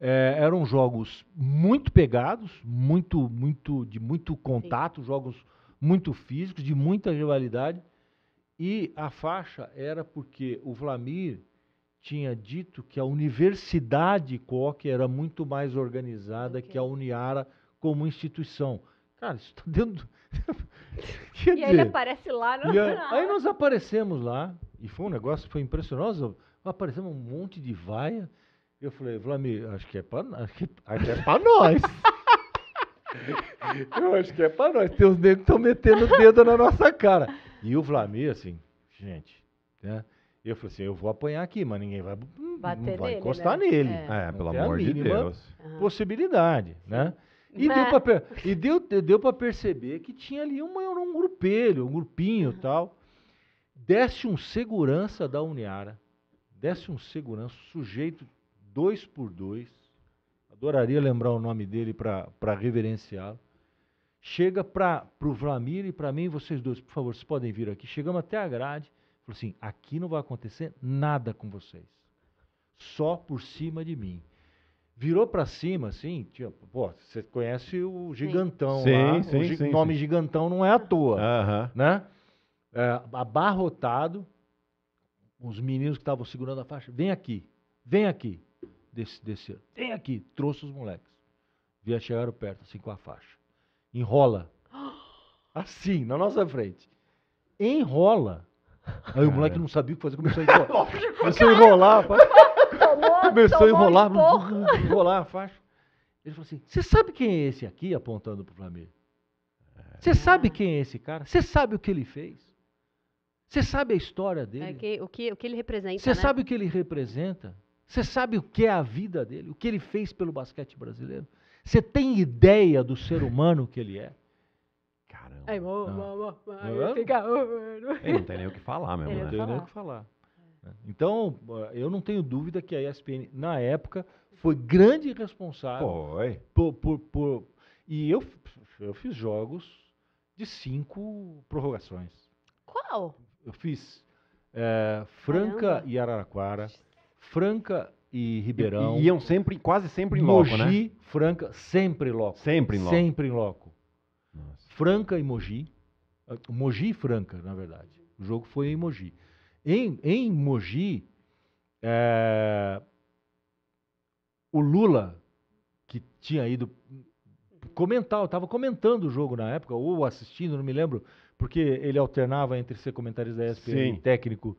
É, eram jogos muito pegados, muito, muito, de muito contato, Sim. jogos muito físicos, de muita rivalidade. E a faixa era porque o Vlamir tinha dito que a Universidade Coque era muito mais organizada okay. que a Uniara como instituição. Cara, isso está dentro. Quer e dizer, aí ele aparece lá no. A, aí nós aparecemos lá, e foi um negócio foi impressionante. aparecemos um monte de vaia. Eu falei, Vlamir, acho que é para acho que, é nós. Eu acho que é para nós. Tem os negros que estão metendo o dedo na nossa cara. E o Vlamir, assim, gente, né? Eu falei assim, eu vou apanhar aqui, mas ninguém vai, hum, hum, Bater não vai nele, encostar né? nele. É, é pelo amor de Deus. Possibilidade, né? E, mas... deu pra, e deu, deu pra perceber que tinha ali um um grupelho, um grupinho e uhum. tal. Desce um segurança da Uniara. Desce um segurança, sujeito dois por dois. Adoraria lembrar o nome dele para reverenciá-lo chega para o Vlamir e para mim, vocês dois, por favor, vocês podem vir aqui. Chegamos até a grade, falou assim: aqui não vai acontecer nada com vocês, só por cima de mim. Virou para cima, assim, tipo, pô, você conhece o gigantão sim. lá, sim, o gi sim, nome gigantão não é à toa, uh -huh. né? É, abarrotado, os meninos que estavam segurando a faixa, vem aqui, vem aqui, desse, desse, vem aqui, trouxe os moleques. Via chegaram perto, assim, com a faixa enrola. Assim, na nossa frente. Enrola. Aí o moleque não sabia o que fazer, começou a enrolar. começou a enrolar, faz... tomou, começou tomou a enrolar, um enrolar a faixa. Ele falou assim: Você sabe quem é esse aqui apontando para o Flamengo? Você é. sabe quem é esse cara? Você sabe o que ele fez? Você sabe a história é dele? É que, o, que, o que ele representa. Você né? sabe o que ele representa? Você sabe o que é a vida dele? O que ele fez pelo basquete brasileiro? Você tem ideia do ser humano que ele é? Caramba. Aí, ah. mo, não. Mo, mo, é? fica... não tem nem o que falar mesmo, é, né? Não tem nem o que falar. É. Então, eu não tenho dúvida que a ESPN, na época, foi grande responsável. Foi. Por, por, por, e eu, eu fiz jogos de cinco prorrogações. Qual? Eu fiz é, Franca Caramba. e Araraquara, Franca e Ribeirão. E, iam sempre, quase sempre em Mogi, loco, né? Mogi, Franca, sempre loco. Sempre em loco. Sempre em loco. Nossa. Franca e Mogi. Ah, Mogi e Franca, na verdade. O jogo foi em Mogi. Em, em Mogi, é, o Lula, que tinha ido comentar, eu estava comentando o jogo na época, ou assistindo, não me lembro, porque ele alternava entre ser comentarista da ESPN e técnico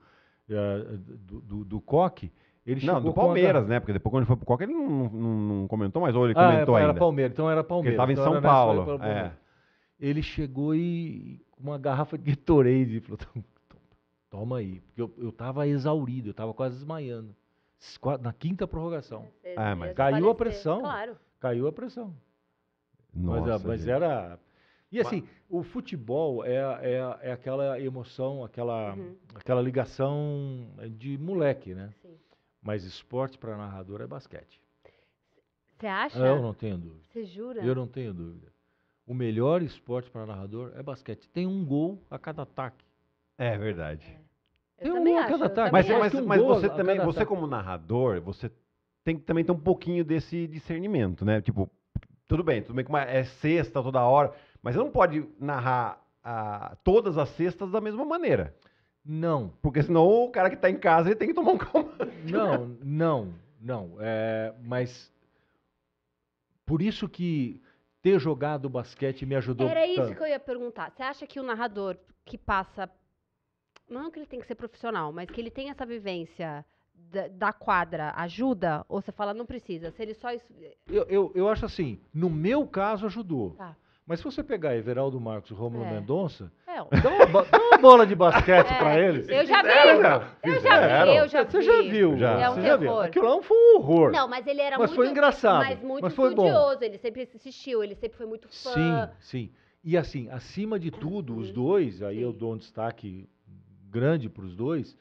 é, do, do, do Coque. Ele não, do Palmeiras, né? Porque depois quando ele foi pro Coca, ele não, não, não comentou mais, ou ele ah, é, comentou é, era Palmeiras, então era Palmeiras. ele estava então em São Paulo. é. Ele chegou e com uma garrafa de Gatorade e falou, toma aí. Porque eu, eu tava exaurido, eu tava quase desmaiando. Na quinta prorrogação. É, mas... Caiu a pressão. Claro. Caiu a pressão. Nossa, mas, mas era... E assim, mas... o futebol é, é, é aquela emoção, aquela, uhum. aquela ligação de moleque, né? Sim. Mas esporte para narrador é basquete. Você acha? Eu não tenho dúvida. Você jura? Eu não tenho dúvida. O melhor esporte para narrador é basquete. Tem um gol a cada ataque. É verdade. É. Tem um gol acho, a cada ataque. Mas, mas, um mas você também, você como narrador, você tem que também ter um pouquinho desse discernimento, né? Tipo, tudo bem, tudo bem que é sexta toda hora, mas você não pode narrar ah, todas as sextas da mesma maneira. Não. Porque senão o cara que está em casa ele tem que tomar um calmante. Não, não, não. É, mas por isso que ter jogado basquete me ajudou Era isso tanto. que eu ia perguntar. Você acha que o narrador que passa... Não que ele tem que ser profissional, mas que ele tem essa vivência da, da quadra ajuda? Ou você fala, não precisa? Se ele só... Eu, eu, eu acho assim, no meu caso ajudou. Tá. Mas se você pegar Everaldo Marcos e Romulo é. Mendonça, é. Dá, uma, dá, uma, bola de basquete é. pra eles. Eu já vi. Eu já vi, eu já vi. Você já viu, já. É um você já viu. Aquilo lá foi um horror. Não, mas ele era mas muito... Mas foi engraçado. Mas muito mas foi bom. ele sempre assistiu, ele sempre foi muito fã. Sim, sim. E assim, acima de tudo, os uhum. dois, aí sim. eu dou um destaque grande para os dois,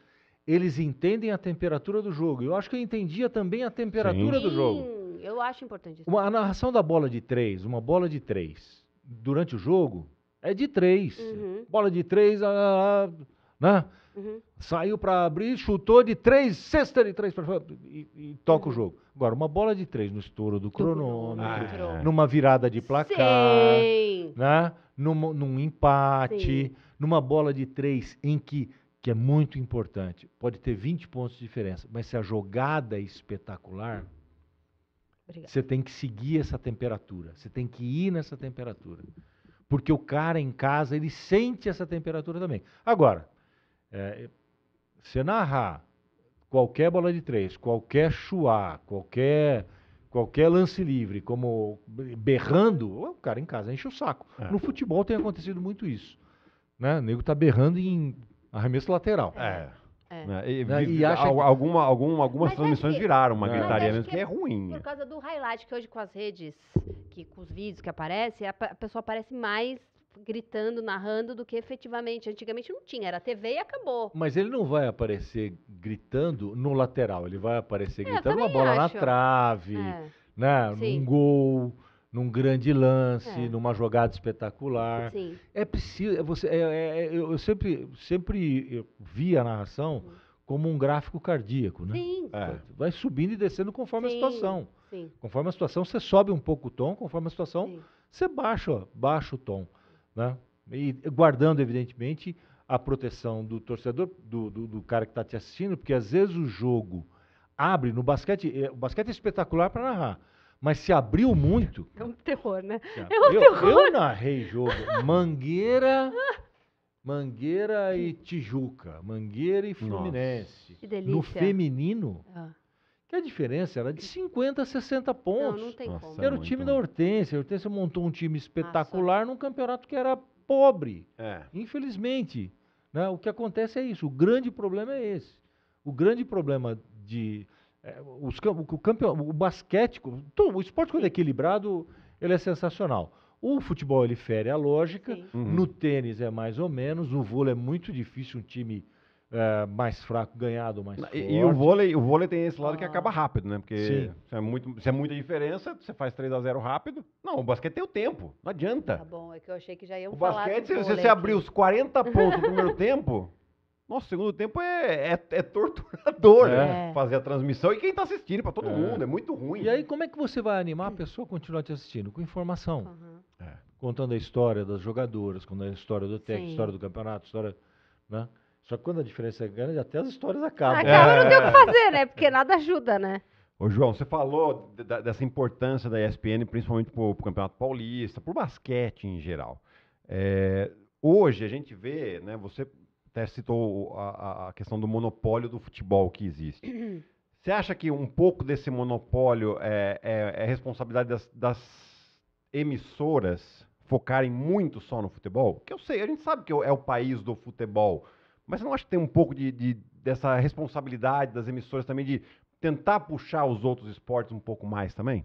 eles entendem a temperatura do jogo. Eu acho que eu entendia também a temperatura sim. do jogo. Sim, eu acho importante isso. Uma, a narração da bola de três, uma bola de três durante o jogo é de três. Uhum. Bola de três, ah, ah, ah né? Uhum. Saiu para abrir, chutou de três, cesta de três e, e toca uhum. o jogo. Agora, uma bola de três no estouro do cronômetro, ah, é. numa virada de placar, né? Num, num empate, Sim. numa bola de três em que, que é muito importante, pode ter 20 pontos de diferença, mas se a jogada é espetacular, Obrigada. Você tem que seguir essa temperatura, você tem que ir nessa temperatura. Porque o cara em casa, ele sente essa temperatura também. Agora, é, você narrar qualquer bola de três, qualquer chuá, qualquer qualquer lance livre, como berrando, o cara em casa enche o saco. É. No futebol tem acontecido muito isso. Né? O nego tá berrando em arremesso lateral. É. É. Né? E, né? e acha que... alguma, alguma, algumas Mas é transmissões que... viraram uma é. gritaria é mesmo, que é, é, ruim. Por causa do highlight, que hoje com as redes, que, com os vídeos que aparecem, a, a pessoa aparece mais gritando, narrando, do que efetivamente. Antigamente não tinha, era TV e acabou. Mas ele não vai aparecer gritando no lateral, ele vai aparecer é, gritando uma bola acho. na trave, é. né? Num gol num grande lance, é. numa jogada espetacular. Sim. É preciso. É você, é, é, é eu sempre, sempre vi a narração como um gráfico cardíaco, né? Sim. É. Vai subindo e descendo conforme Sim. a situação. Sim. Conforme a situação, você sobe um pouco o tom, conforme a situação, você baixa, baixa o tom. Né? E guardando, evidentemente, a proteção do torcedor, do, do, do cara que está te assistindo, porque às vezes o jogo abre no basquete. O basquete é espetacular para narrar mas se abriu muito. É um terror, né? É um eu, terror. Eu narrei jogo Mangueira, Mangueira e Tijuca, Mangueira e Fluminense. Nossa. Que delícia. No feminino, ah. que a diferença era de 50 a 60 pontos. Não, não tem Nossa, como. É era o time da Hortência. A Hortência montou um time espetacular Nossa. num campeonato que era pobre. É. Infelizmente, né? o que acontece é isso. O grande problema é esse. O grande problema de é, os, o, campeão, o basquete, o esporte quando é equilibrado, ele é sensacional. O futebol ele fere a lógica, uhum. no tênis é mais ou menos, no vôlei é muito difícil um time é, mais fraco ganhado mais forte. E, e o vôlei, o vôlei tem esse lado que acaba ah. rápido, né? Porque Sim. se é, muito, se é muita diferença, você faz 3 a 0 rápido. Não, o basquete tem o tempo, não adianta. Tá bom, é que eu achei que já ia um O basquete, se você abrir os 40 pontos no primeiro tempo, nossa, o segundo tempo é, é, é torturador, né? É. Fazer a transmissão e quem está assistindo para todo é. mundo, é muito ruim. E aí, como é que você vai animar a pessoa a continuar te assistindo? Com informação. Uhum. Contando a história das jogadoras, contando a história do técnico, história do campeonato, história. Né? Só que quando a diferença é grande, até as histórias acabam. Acaba, não tem o que fazer, né? Porque nada ajuda, né? Ô, João, você falou dessa importância da ESPN, principalmente para o Campeonato Paulista, para o basquete em geral. É, hoje a gente vê, né? Você até citou a, a questão do monopólio do futebol que existe. Você acha que um pouco desse monopólio é, é, é responsabilidade das, das, emissoras focarem muito só no futebol? Que eu sei, a gente sabe que é, é o país do futebol, mas você não acha que tem um pouco de, de dessa responsabilidade das emissoras também de tentar puxar os outros esportes um pouco mais também?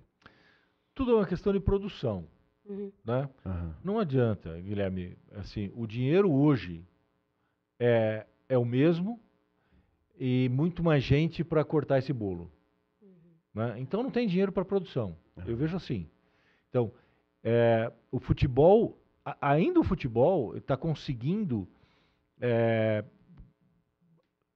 Tudo é uma questão de produção. Uhum. Né? Uhum. Não adianta, Guilherme. Assim, o dinheiro hoje é, é o mesmo e muito mais gente para cortar esse bolo. Uhum. Né? Então não tem dinheiro para produção. Uhum. Eu vejo assim. Então, é, o futebol, a, ainda o futebol está conseguindo é,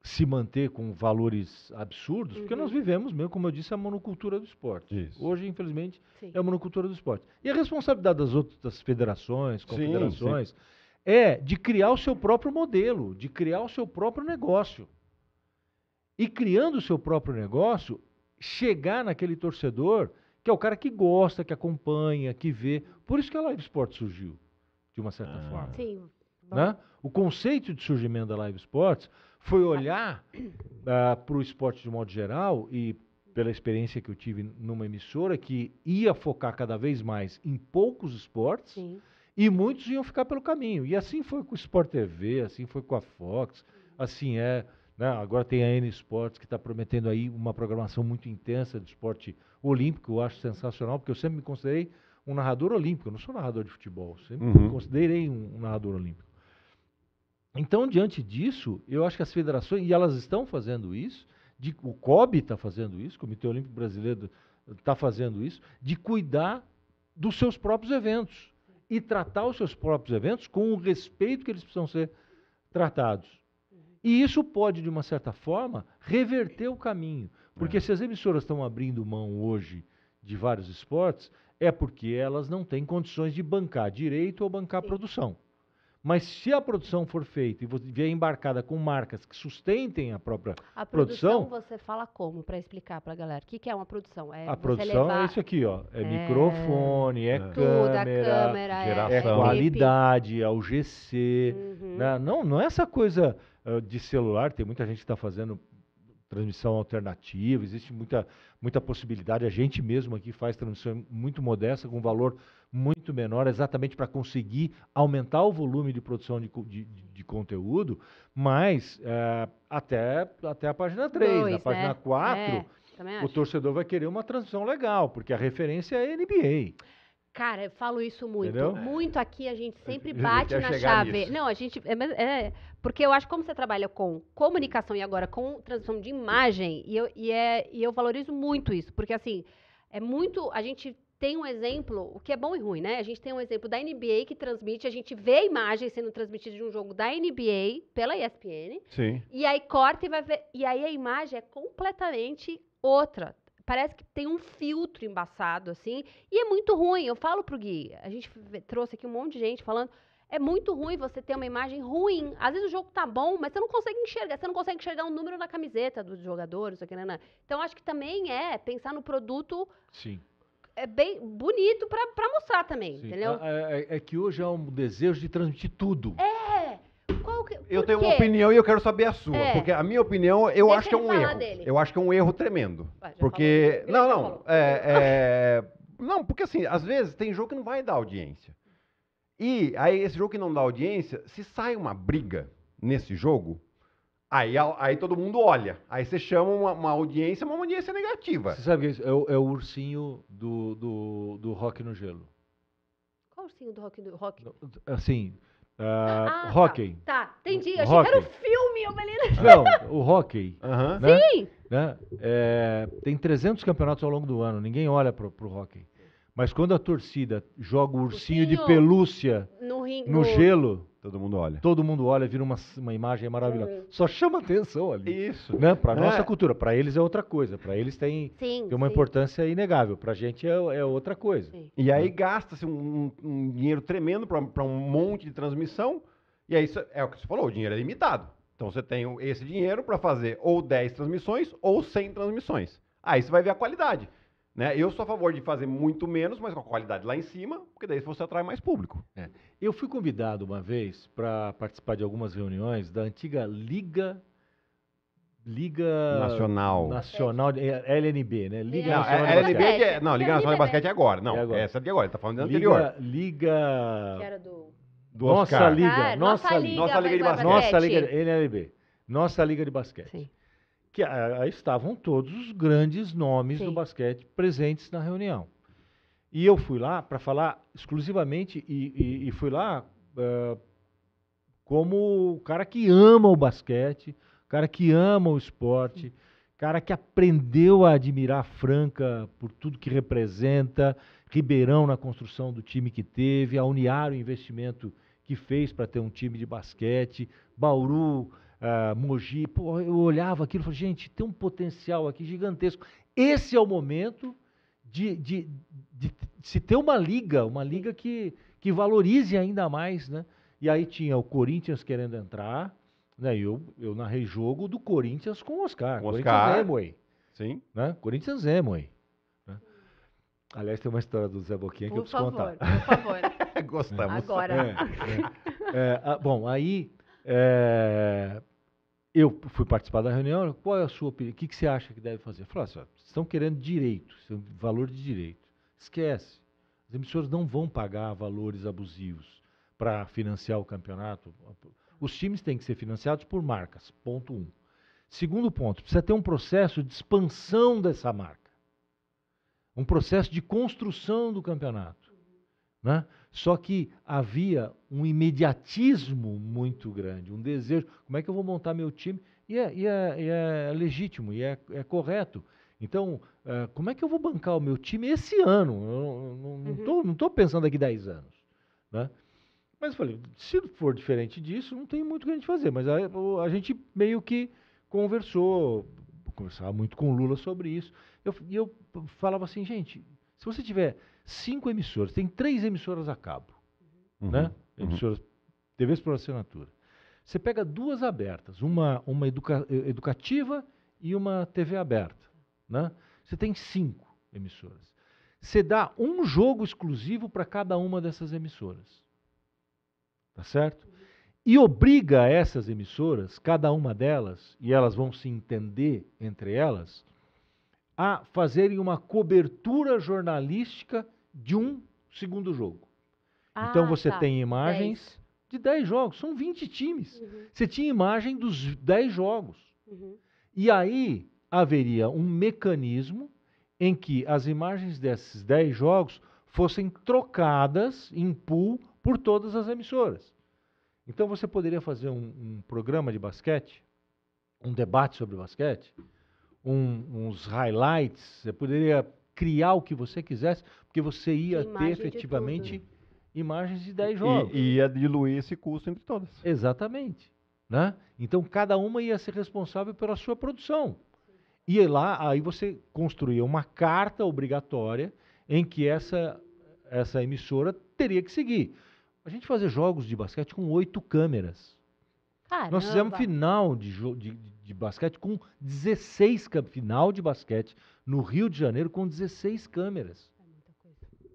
se manter com valores absurdos, uhum. porque nós uhum. vivemos mesmo, como eu disse, a monocultura do esporte. Isso. Hoje, infelizmente, sim. é a monocultura do esporte. E a responsabilidade das outras federações, confederações. Sim, sim é, de criar o seu próprio modelo, de criar o seu próprio negócio. E criando o seu próprio negócio, chegar naquele torcedor que é o cara que gosta, que acompanha, que vê. Por isso que a Live Sport surgiu, de uma certa ah. forma. Sim. Né? O conceito de surgimento da Live Sports foi olhar ah, para o esporte de modo geral e pela experiência que eu tive numa emissora que ia focar cada vez mais em poucos esportes Sim. E muitos iam ficar pelo caminho. E assim foi com o Sport TV, assim foi com a Fox, assim é. Né? Agora tem a N Sports que está prometendo aí uma programação muito intensa de esporte olímpico, eu acho sensacional, porque eu sempre me considerei um narrador olímpico, eu não sou narrador de futebol, sempre uhum. me considerei um, um narrador olímpico. Então, diante disso, eu acho que as federações, e elas estão fazendo isso, de, o COB está fazendo isso, o Comitê Olímpico Brasileiro está fazendo isso, de cuidar dos seus próprios eventos e tratar os seus próprios eventos com o respeito que eles precisam ser tratados. E isso pode, de uma certa forma, reverter o caminho. Porque é. se as emissoras estão abrindo mão hoje de vários esportes, é porque elas não têm condições de bancar direito ou bancar Sim. produção. Mas se a produção for feita e você vier embarcada com marcas que sustentem a própria a produção, produção você fala como para explicar para a galera? O que, que, é uma produção? É a produção é levar... é isso aqui, ó. É, é... microfone, é, é. câmera, Tudo, câmera é, é, qualidade, é o GC. Uhum. Né? Não, não é essa coisa uh, de celular. Tem muita gente que está fazendo transmissão alternativa, existe muita, muita possibilidade. A gente mesmo aqui faz transmissão muito modesta, com valor muito menor, exatamente para conseguir aumentar o volume de produção de, de, de conteúdo, mas é, até, até a página 3, Dois, na né? página né? 4, é, o torcedor vai querer uma transmissão legal, porque a referência é a NBA. Cara, eu falo isso muito. Entendeu? Muito aqui a gente sempre bate na chave. Nisso. Não, a gente. É, é, porque eu acho que como você trabalha com comunicação e agora com transmissão de imagem, e eu, e é, e eu valorizo muito isso, porque assim, é muito. A gente tem um exemplo, o que é bom e ruim, né? A gente tem um exemplo da NBA que transmite, a gente vê a imagem sendo transmitida de um jogo da NBA pela ESPN. Sim. E aí corta e vai ver. E aí a imagem é completamente outra. Parece que tem um filtro embaçado, assim. E é muito ruim. Eu falo pro Gui, a gente trouxe aqui um monte de gente falando. É muito ruim você ter uma imagem ruim. Às vezes o jogo tá bom, mas você não consegue enxergar. Você não consegue enxergar um número na camiseta dos jogadores, que né? Então acho que também é pensar no produto. Sim. É bem bonito para mostrar também, Sim. entendeu? Ah, é, é, é, que hoje há é um desejo de transmitir tudo. É. Que, eu tenho quê? uma opinião e eu quero saber a sua, é. porque a minha opinião eu Deixa acho que é um erro. Dele. Eu acho que é um erro tremendo, ah, porque não, não, é, é, não porque assim, às vezes tem jogo que não vai dar audiência. E aí, esse jogo que não dá audiência, se sai uma briga nesse jogo, Aí, aí todo mundo olha. Aí você chama uma, uma audiência, uma audiência negativa. Você sabe que é, é o, é o ursinho do, do, do rock no gelo. Qual ursinho do rock? no rock? Assim, uh, ah, ah tá. hockey. Tá, tá entendi. Achei que era o um filme, Omelina. Né? Não, o hockey. Uh né? Sim! Né? É, tem 300 campeonatos ao longo do ano. Ninguém olha pro, pro hockey. Mas quando a torcida joga o ursinho, ursinho de pelúcia no, no, no, gelo. Todo mundo olha. Todo mundo olha, vira uma, uma imagem maravilhosa. Uhum. Só chama atenção ali. Isso. Né? Para é. nossa cultura. Para eles é outra coisa. Para eles tem, sim, tem uma sim. importância inegável. Para a gente é, é, outra coisa. Sim. E aí gasta-se um, um, dinheiro tremendo para um monte de transmissão. E aí é o que você falou: o dinheiro é limitado. Então você tem esse dinheiro para fazer ou 10 transmissões ou 100 transmissões. Aí você vai ver a qualidade. Né? Eu sou a favor de fazer muito menos, mas com a qualidade lá em cima, porque daí você atrai mais público. É. Eu fui convidado uma vez para participar de algumas reuniões da antiga Liga. Liga Nacional. Nacional, é, LNB, né? É. É, Liga não, Nacional. de LNB é, não, Liga Nacional de Basquete é agora. Não, é agora. essa de agora, ele tá falando da anterior. Liga. Que era do. do nossa, Liga, ah, nossa, nossa Liga. Nossa Liga. Nossa Liga de Basquete. Nossa Liga, LNB. Nossa Liga de Basquete. Sim que ah, estavam todos os grandes nomes Sim. do basquete presentes na reunião. E eu fui lá para falar exclusivamente, e, e, e fui lá uh, como o cara que ama o basquete, o cara que ama o esporte, cara que aprendeu a admirar a Franca por tudo que representa, Ribeirão na construção do time que teve, a Uniar o investimento que fez para ter um time de basquete, Bauru uh, Mogi. Pô, eu olhava aquilo e falei, gente, tem um potencial aqui gigantesco. Esse é o momento de, de, de, de se ter uma liga, uma liga que, que valorize ainda mais, né? E aí tinha o Corinthians querendo entrar, né? Eu, eu narrei jogo do Corinthians com o Oscar. Com Corinthians Oscar. Sim. Né? Corinthians Emway. Né? Aliás, tem uma história do Zé Boquinha por que eu preciso favor, contar. Por favor, por favor. Gostamos. Agora. É, é, é, a, ah, bom, aí é, eu fui participar da reunião, qual é a sua opinião? O que, que você acha que deve fazer? Falou: assim, vocês estão querendo direito, é valor de direito. Esquece. As emissoras não vão pagar valores abusivos para financiar o campeonato. Os times têm que ser financiados por marcas, ponto um. Segundo ponto, precisa ter um processo de expansão dessa marca. Um processo de construção do campeonato. Né? Só que havia um imediatismo muito grande, um desejo: como é que eu vou montar meu time? E é, e é, é legítimo, e é, é correto. Então, uh, como é que eu vou bancar o meu time esse ano? Eu não estou não, não uhum. pensando daqui 10 anos. Né? Mas eu falei, se for diferente disso, não tem muito o que a gente fazer. Mas a, a gente meio que conversou, conversava muito com o Lula sobre isso. E eu, eu falava assim, gente, se você tiver cinco emissoras, tem três emissoras a cabo, uhum. né? Uhum. Emissoras, uhum. TVs por assinatura. Você pega duas abertas, uma, uma educa eh, educativa e uma TV aberta, né? Você tem cinco emissoras. Você dá um jogo exclusivo para cada uma dessas emissoras, tá certo? E obriga essas emissoras, cada uma delas, e elas vão se entender entre elas, a fazerem uma cobertura jornalística de um segundo jogo. Então ah, então você tá. tem imagens de 10 jogos, são 20 times. Uhum. Você tinha imagem dos 10 jogos. Uhum. E aí haveria um mecanismo em que as imagens desses 10 jogos fossem trocadas em pool por todas as emissoras. Então você poderia fazer um, um programa de basquete, um debate sobre basquete, um, uns highlights, você poderia criar o que você quisesse, porque você ia ter efetivamente tudo. Né? imagens de 10 jogos. E ia diluir esse custo entre todas. Exatamente. Né? Então cada uma ia ser responsável pela sua produção. E lá, aí você construía uma carta obrigatória em que essa, essa emissora teria que seguir. A gente fazia jogos de basquete com oito câmeras. Caramba. Nós fizemos final de, de, de basquete com 16 final de basquete no Rio de Janeiro com 16 câmeras. É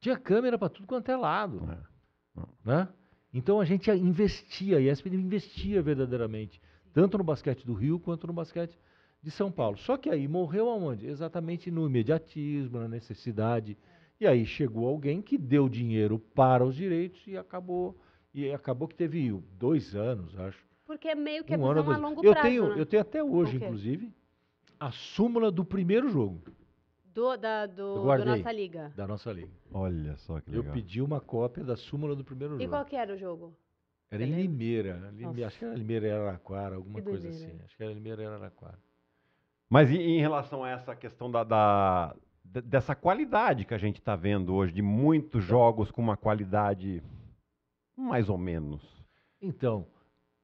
Tinha câmera para tudo quanto é lado. É. Né? Então a gente investia, e a ESPN investia verdadeiramente, tanto no basquete do Rio quanto no basquete de São Paulo. Só que aí morreu aonde? Exatamente no imediatismo, na necessidade. É. E aí chegou alguém que deu dinheiro para os direitos e acabou e acabou que teve dois anos, acho. Porque é meio que um a visão ano, a longo eu prazo. Tenho, né? Eu tenho até hoje, inclusive, a súmula do primeiro jogo. Do, da, do, guardei, da nossa liga. Da nossa liga. Olha só que legal. Eu pedi uma cópia da súmula do primeiro e jogo. E qual que era o jogo? Era em Limeira. Né? Limeira acho que era Limeira era Araraquara, alguma coisa assim. Acho que era Limeira era Araraquara. Mas e, em relação a essa questão da, da dessa qualidade que a gente está vendo hoje, de muitos jogos com uma qualidade mais ou menos. Então,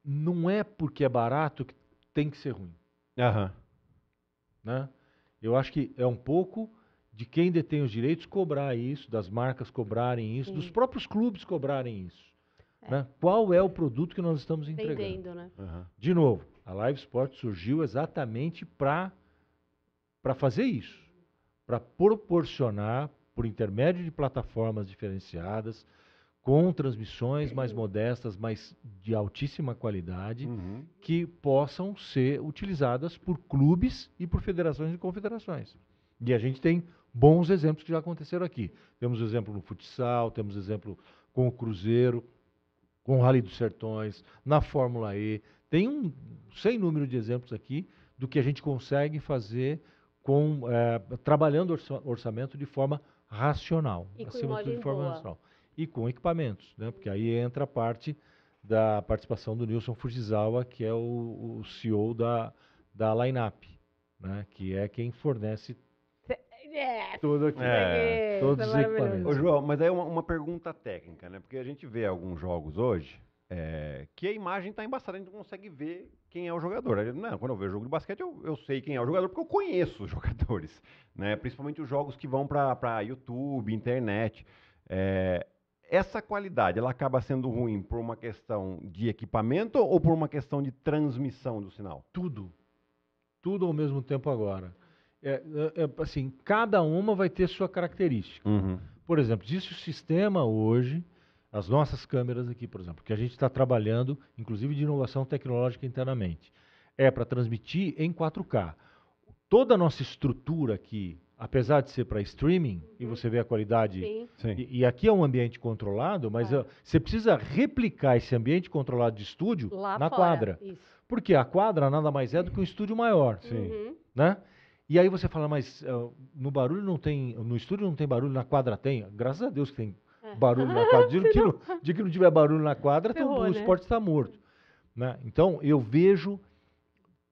não é porque é barato que tem que ser ruim. Aham né? Eu acho que é um pouco de quem detém os direitos cobrar isso, das marcas cobrarem isso, Sim. dos próprios clubes cobrarem isso. É. Né? Qual é o produto que nós estamos entregando? Vendendo, né? Uhum. De novo, a Live Sport surgiu exatamente para fazer isso, para proporcionar, por intermédio de plataformas diferenciadas, com transmissões mais modestas, mas de altíssima qualidade, uhum. que possam ser utilizadas por clubes e por federações e confederações. E a gente tem bons exemplos que já aconteceram aqui. Temos exemplo no futsal, temos exemplo com o Cruzeiro, com o Rally dos Sertões, na Fórmula E. Tem um sem número de exemplos aqui do que a gente consegue fazer com é, trabalhando orçamento de forma racional, e acima de tudo de forma boa. racional e com equipamentos, né? Porque aí entra a parte da participação do Nilson Fujizawa, que é o, o CEO da, da Lineup, né? Que é quem fornece é, tudo aqui. É, é, todos é os equipamentos. Ô, João, mas aí uma, uma pergunta técnica, né? Porque a gente vê alguns jogos hoje é, que a imagem está embaçada, a gente não consegue ver quem é o jogador. Não, quando eu vejo jogo de basquete, eu, eu sei quem é o jogador, porque eu conheço os jogadores, né? principalmente os jogos que vão para YouTube, internet. É, essa qualidade, ela acaba sendo ruim por uma questão de equipamento ou por uma questão de transmissão do sinal? Tudo. Tudo ao mesmo tempo agora. É, é, é assim, cada uma vai ter sua característica. Uhum. Por exemplo, disse o sistema hoje, as nossas câmeras aqui, por exemplo, que a gente está trabalhando, inclusive de inovação tecnológica internamente, é para transmitir em 4K. Toda a nossa estrutura aqui, apesar de ser para streaming uhum. e você vê a qualidade Sim. E, e, aqui é um ambiente controlado mas claro. É. você precisa replicar esse ambiente controlado de estúdio Lá na fora. quadra Isso. porque a quadra nada mais é do que um estúdio maior uhum. né e aí você fala mas uh, no barulho não tem no estúdio não tem barulho na quadra tem graças a Deus que tem é. barulho na quadra de que, não, de que não tiver barulho na quadra Ferrou, então, o né? esporte está morto né? então eu vejo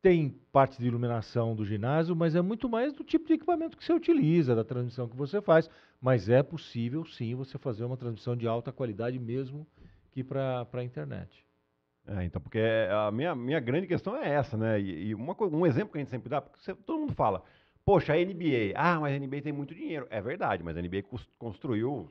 tem parte de iluminação do ginásio, mas é muito mais do tipo de equipamento que você utiliza, da transmissão que você faz. Mas é possível, sim, você fazer uma transmissão de alta qualidade mesmo que para a internet. É, então, porque é, a minha, minha grande questão é essa, né? E, e uma, um exemplo que a gente sempre dá, porque você, todo mundo fala, poxa, a NBA, ah, mas a NBA tem muito dinheiro. É verdade, mas a NBA construiu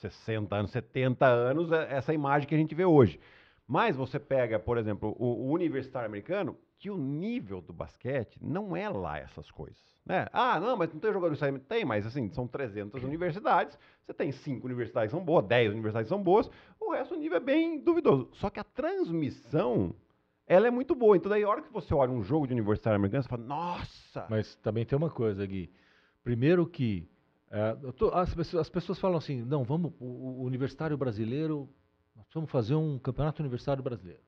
60 anos, 70 anos é, essa imagem que a gente vê hoje. Mas você pega, por exemplo, o, o universitário americano, que o nível do basquete não é lá essas coisas, né? Ah, não, mas não tem jogador sair tem, mas assim, são 300 universidades, você tem cinco universidades que são boas, 10 universidades que são boas, o resto do nível é bem duvidoso. Só que a transmissão ela é muito boa. Então daí a hora que você olha um jogo de universitário americano, você fala: "Nossa!". Mas também tem uma coisa, Gui. Primeiro que é, tô, as, pessoas, as, pessoas, falam assim, não, vamos, o, o universitário brasileiro, vamos fazer um campeonato universitário brasileiro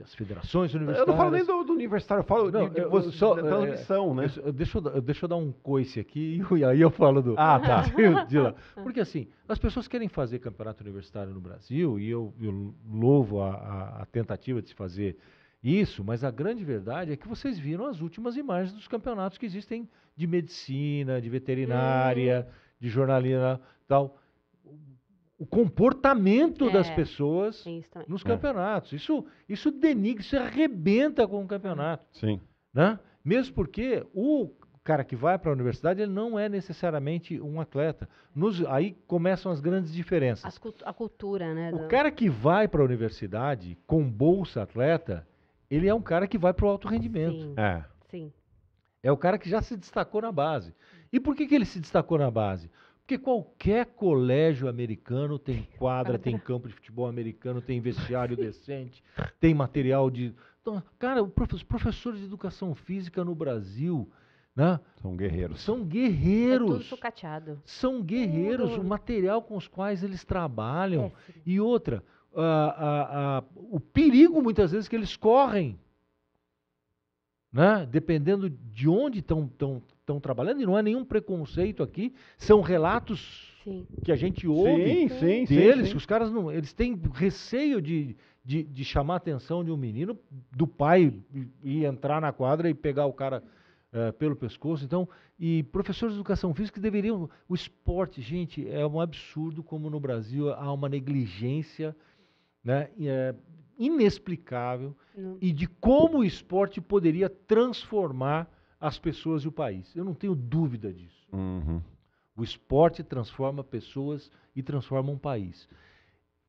as federações universitárias. Eu não falo nem do, do universitário, eu falo não, de, de, é, né? eu, só, da transmissão, é, né? deixa, eu, deixa eu dar um coice aqui e aí eu falo do. Ah, tá. de, lá. Porque assim, as pessoas querem fazer campeonato universitário no Brasil e eu, eu louvo a, a, a tentativa de se fazer isso, mas a grande verdade é que vocês viram as últimas imagens dos campeonatos que existem de medicina, de veterinária, hum. de e tal o comportamento é, das pessoas nos campeonatos. É. Isso, é. isso denigra, isso arrebenta com o campeonato. Sim. Né? Mesmo porque o cara que vai para a universidade ele não é necessariamente um atleta. Nos, aí começam as grandes diferenças. As, a cultura, né? O cara que vai para a universidade com bolsa atleta, ele é um cara que vai para o alto rendimento. Sim. É. Sim. É o cara que já se destacou na base. E por que, que ele se destacou na base? Porque qualquer colégio americano tem quadra, tem campo de futebol americano, tem vestiário decente, tem material de. Então, cara, os professores de educação física no Brasil. Né? São guerreiros. São guerreiros. É tudo São guerreiros, o material com os quais eles trabalham. É, e outra, a, a, a, o perigo muitas vezes que eles correm. Né? Dependendo de onde estão estão trabalhando, e não é nenhum preconceito aqui, são relatos sim. que a gente ouve sim, sim, deles, que os caras não, eles têm receio de, de, de, chamar a atenção de um menino, do pai, e, entrar na quadra e pegar o cara é, pelo pescoço. Então, e professores de educação física deveriam. O esporte, gente, é um absurdo como no Brasil há uma negligência né, é, inexplicável não. e de como o esporte poderia transformar as pessoas e o país. Eu não tenho dúvida disso. Uhum. O esporte transforma pessoas e transforma um país.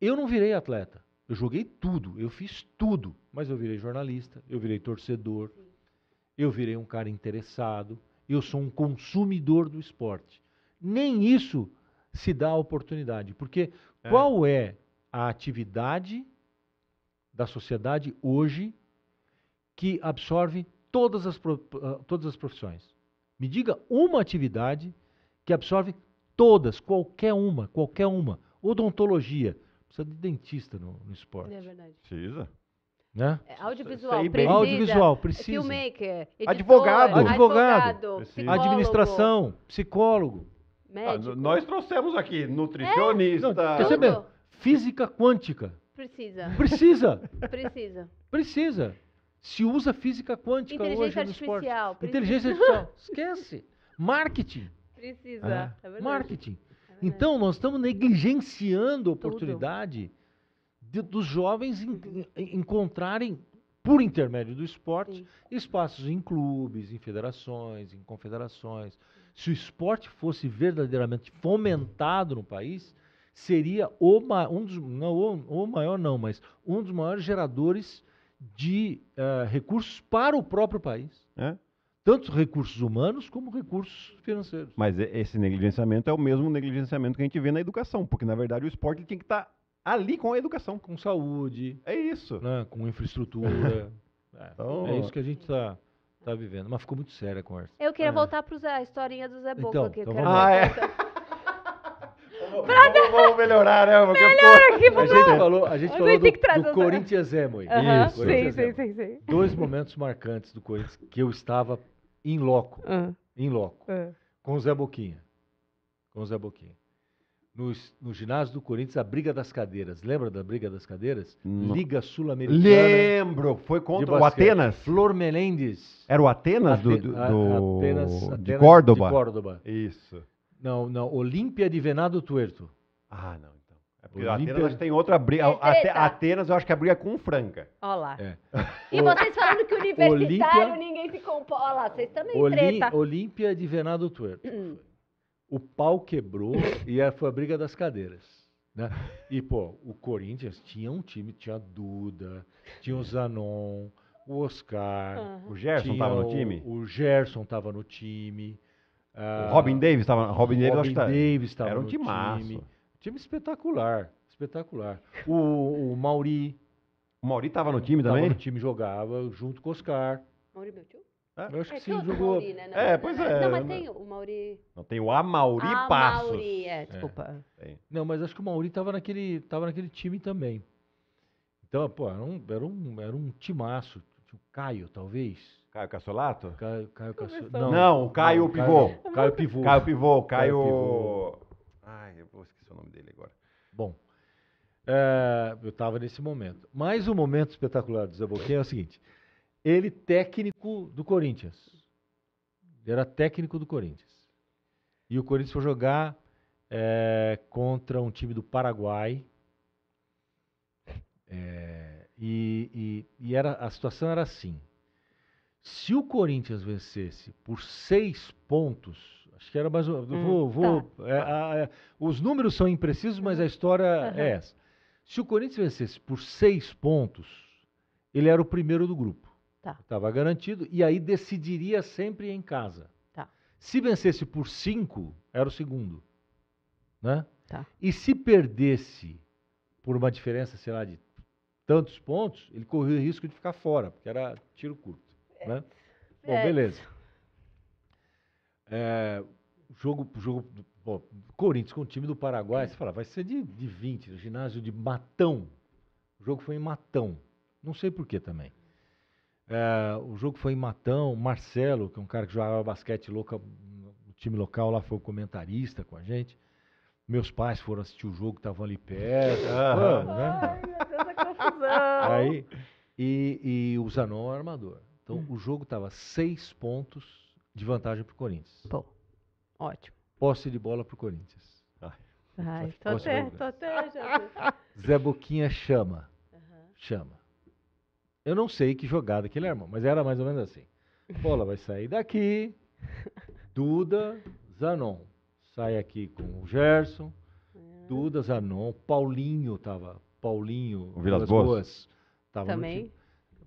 Eu não virei atleta. Eu joguei tudo, eu fiz tudo, mas eu virei jornalista, eu virei torcedor, eu virei um cara interessado, eu sou um consumidor do esporte. Nem isso se dá a oportunidade, porque é. qual é a atividade da sociedade hoje que absorve todas as, ah, todas as profissões. Me diga uma atividade que absorve todas, qualquer uma, qualquer uma. Odontologia. Precisa de dentista no, no esporte. É verdade. Precisa. Né? É, audiovisual, é precisa. Audiovisual, precisa. Filmmaker, editor, advogado, advogado, administração, psicólogo. Ah, nós trouxemos aqui nutricionista. É? Não, Física quântica. Precisa. Precisa. precisa. Precisa se usa física quântica hoje no esporte. Precisa. Inteligência artificial. Esquece. Marketing. Precisa. É. É Marketing. É então, nós estamos negligenciando a oportunidade de, dos jovens encontrarem, por intermédio do esporte, Sim. espaços em clubes, em federações, em confederações. Se o esporte fosse verdadeiramente fomentado no país, seria o, um dos, não o maior não, mas um dos maiores geradores de uh, recursos para o próprio país. É? Tanto recursos humanos como recursos financeiros. Mas esse negligenciamento é o mesmo negligenciamento que a gente vê na educação, porque na verdade o esporte tem que estar tá ali com a educação. Com saúde. É isso. Né, com infraestrutura. é, então... é isso que a gente está tá vivendo. Mas ficou muito séria a conversa. Eu queria é. voltar para a historinha do Zé Boca. Então, então eu quero ah, é dar... Vamos melhorar, né? Porque Melhor que a gente falou, a gente falou do, do Corinthians é, Uhum. Isso. Corinthians sim, é, sim, sim, sim, Dois momentos marcantes do Corinthians que eu estava em loco. Ah. Em uhum. loco. Uhum. Com o Zé Boquinha. Com o Zé Boquinha. No, no, ginásio do Corinthians, a briga das cadeiras. Lembra da briga das cadeiras? Não. Liga Sul-Americana. Lembro! Foi contra o Atenas. Flor Melendes. Era o Atenas do, do, do... Atenas, Atenas de, Córdoba. de Córdoba. Isso. Não, não. Olímpia de Venado Tuerto. Ah, não. Então. É porque Olímpia... Atenas tem outra briga. Ate... Atenas eu acho que a briga é com Franca. Olha lá. É. E o... vocês falando que universitário Olímpia... ninguém se compõe. Olha lá, vocês também Olim... treta. Olímpia de Venado Tuerto. Hum. O pau quebrou e foi a briga das cadeiras. Né? E, pô, o Corinthians tinha um time, tinha Duda, tinha o Zanon, o Oscar. Uhum. O Gerson estava no time? O Gerson estava no time. Ah, Robin Davis estava. Robin Davis, Robin tá, Davis era um time. Time, time espetacular, espetacular. O, o Mauri. O Mauri estava no time também? Tava no time, jogava junto com o Oscar. Mauri, meu tio? É? Eu acho é, que sim, é jogou. Mauri, né? não, é, pois é. Não, mas tem o Mauri. Não, tem o Amauri a Passos. Amauri, é, é, desculpa. É. Não, mas acho que o Mauri estava naquele, tava naquele time também. Então, pô, era um, era um, era um timaço. o tipo, Caio, talvez. Caio Cassolato? Caio, Caio Cassolato. Não, não, o Caio, não, Pivô. Caio, Caio Pivô. Caio Pivô. Caio Pivô. Ai, eu vou esquecer o nome dele agora. Bom, é, eu estava nesse momento. Mais um momento espetacular do Zaboquinha é o seguinte. Ele técnico do Corinthians. Ele era técnico do Corinthians. E o Corinthians foi jogar é, contra um time do Paraguai. É, e, e, e era, a situação era assim. Se o Corinthians vencesse por seis pontos, acho que era mais um. Hum, vou, vou, tá. é, a, é, os números são imprecisos, mas a uhum. história é uhum. é essa. Se o Corinthians vencesse por seis pontos, ele era o primeiro do grupo. Estava tá. garantido. E aí decidiria sempre em casa. Tá. Se vencesse por cinco, era o segundo. Né? Tá. E se perdesse por uma diferença, sei lá, de tantos pontos, ele corria o risco de ficar fora, porque era tiro curto. É. Né? Bom, é. beleza. É, jogo, jogo bom, Corinthians com o time do Paraguai, você fala, vai ser de, de 20, ginásio de Matão. O jogo foi em Matão. Não sei porquê também. É, o jogo foi em Matão, Marcelo, que é um cara que jogava basquete louca, no time local lá foi o comentarista com a gente. Meus pais foram assistir o jogo, estavam ali perto. ah, né? Ai, meu Deus, a confusão. Aí, e, e o Zanon é armador. Então hum. o jogo estava seis pontos de vantagem para o Corinthians. Pô, ótimo. Posse de bola para o Corinthians. Ai, tô até, tô até, já. Zé Boquinha chama. Uhum. Chama. Eu não sei que jogada que ele armou, mas era mais ou menos assim. Bola vai sair daqui. Duda, Zanon. Sai aqui com o Gerson. É. Duda, Zanon. Paulinho tava. Paulinho. O Vilas Boas. Boas. Tava Também. No,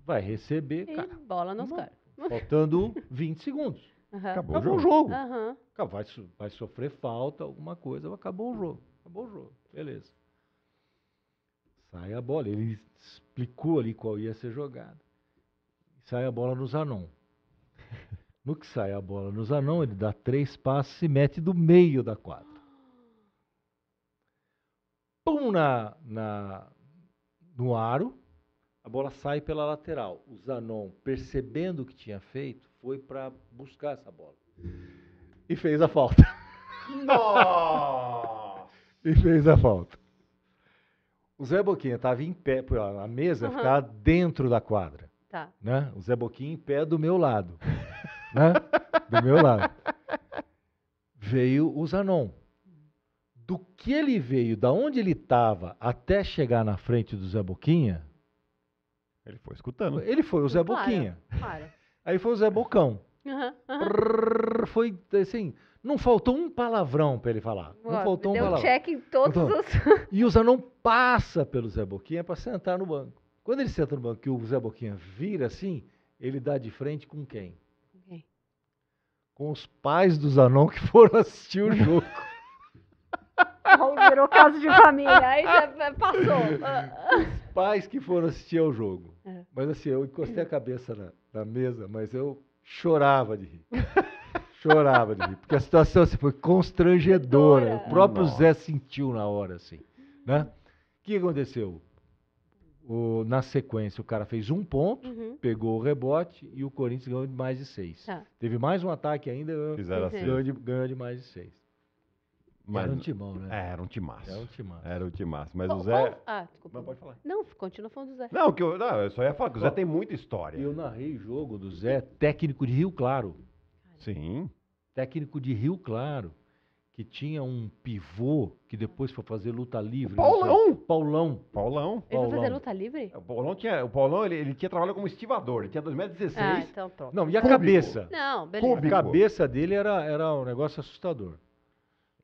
vai receber. E cara, bola nos caras. Faltando 20 segundos. Uhum. Acabou, acabou, o jogo. jogo. Uhum. Vai, vai sofrer falta, alguma coisa, acabou o jogo. Acabou o jogo. Beleza. Sai a bola. Ele explicou ali qual ia ser jogada. Sai a bola no Zanon. No que sai a bola no Zanon, ele dá três passos e mete do meio da quadra. Pum na, na, no aro. A bola sai pela lateral. O Zanon, percebendo o que tinha feito, foi para buscar essa bola. E fez a falta. Nossa! e fez a falta. O Zé Boquinha estava em pé, a mesa uhum. ficava dentro da quadra. Tá. Né? O Zé Boquinha em pé do meu lado. né? Do meu lado. Veio o Zanon. Do que ele veio, da onde ele estava, até chegar na frente do Zé Boquinha, ele foi escutando. Ele foi o Zé Boquinha. Para. Aí foi o Zé Bocão. Uhum, uhum. Foi assim, não faltou um palavrão para ele falar. Uou, não faltou deu um palavrão. check em todos então, os. E o Zé passa pelo Zé Boquinha para sentar no banco. Quando ele senta no banco e o Zé Boquinha vira assim, ele dá de frente com quem? Okay. Com os pais do Zanon que foram assistir o jogo. Raul virou caso de família. Aí já é, passou. Os pais que foram assistir ao jogo. É. Mas assim, eu encostei a cabeça na, na mesa, mas eu chorava de rir. chorava de rir. Porque a situação assim, foi constrangedora. O próprio Nossa. Zé sentiu na hora, assim. Né? O que aconteceu? O, na sequência, o cara fez um ponto, uhum. pegou o rebote e o Corinthians ganhou de mais de seis. Ah. Teve mais um ataque ainda, ganhou, ganhou, de, ganhou de mais de seis. Mas, era um timão, né? É, era um timaço. Era um timaço. Era um timaço. Mas o, o Zé. Qual... Ah, desculpa. Não, pode falar. Não, continua falando do Zé. Não, que eu, não, eu só ia falar que o Zé tem muita história. Eu narrei o jogo do Zé, técnico de Rio Claro. Sim. Técnico de Rio Claro que tinha um pivô que depois foi fazer luta livre. O Paulão! Paulão. Paulão. Ele foi fazer luta livre? O Paulão, tinha, o Paulão ele, ele tinha trabalhado como estivador, ele tinha 2,16m. Ah, então pronto. Não, e a Cúbico. cabeça? Não, beleza. Cúbico. A cabeça dele era, era um negócio assustador.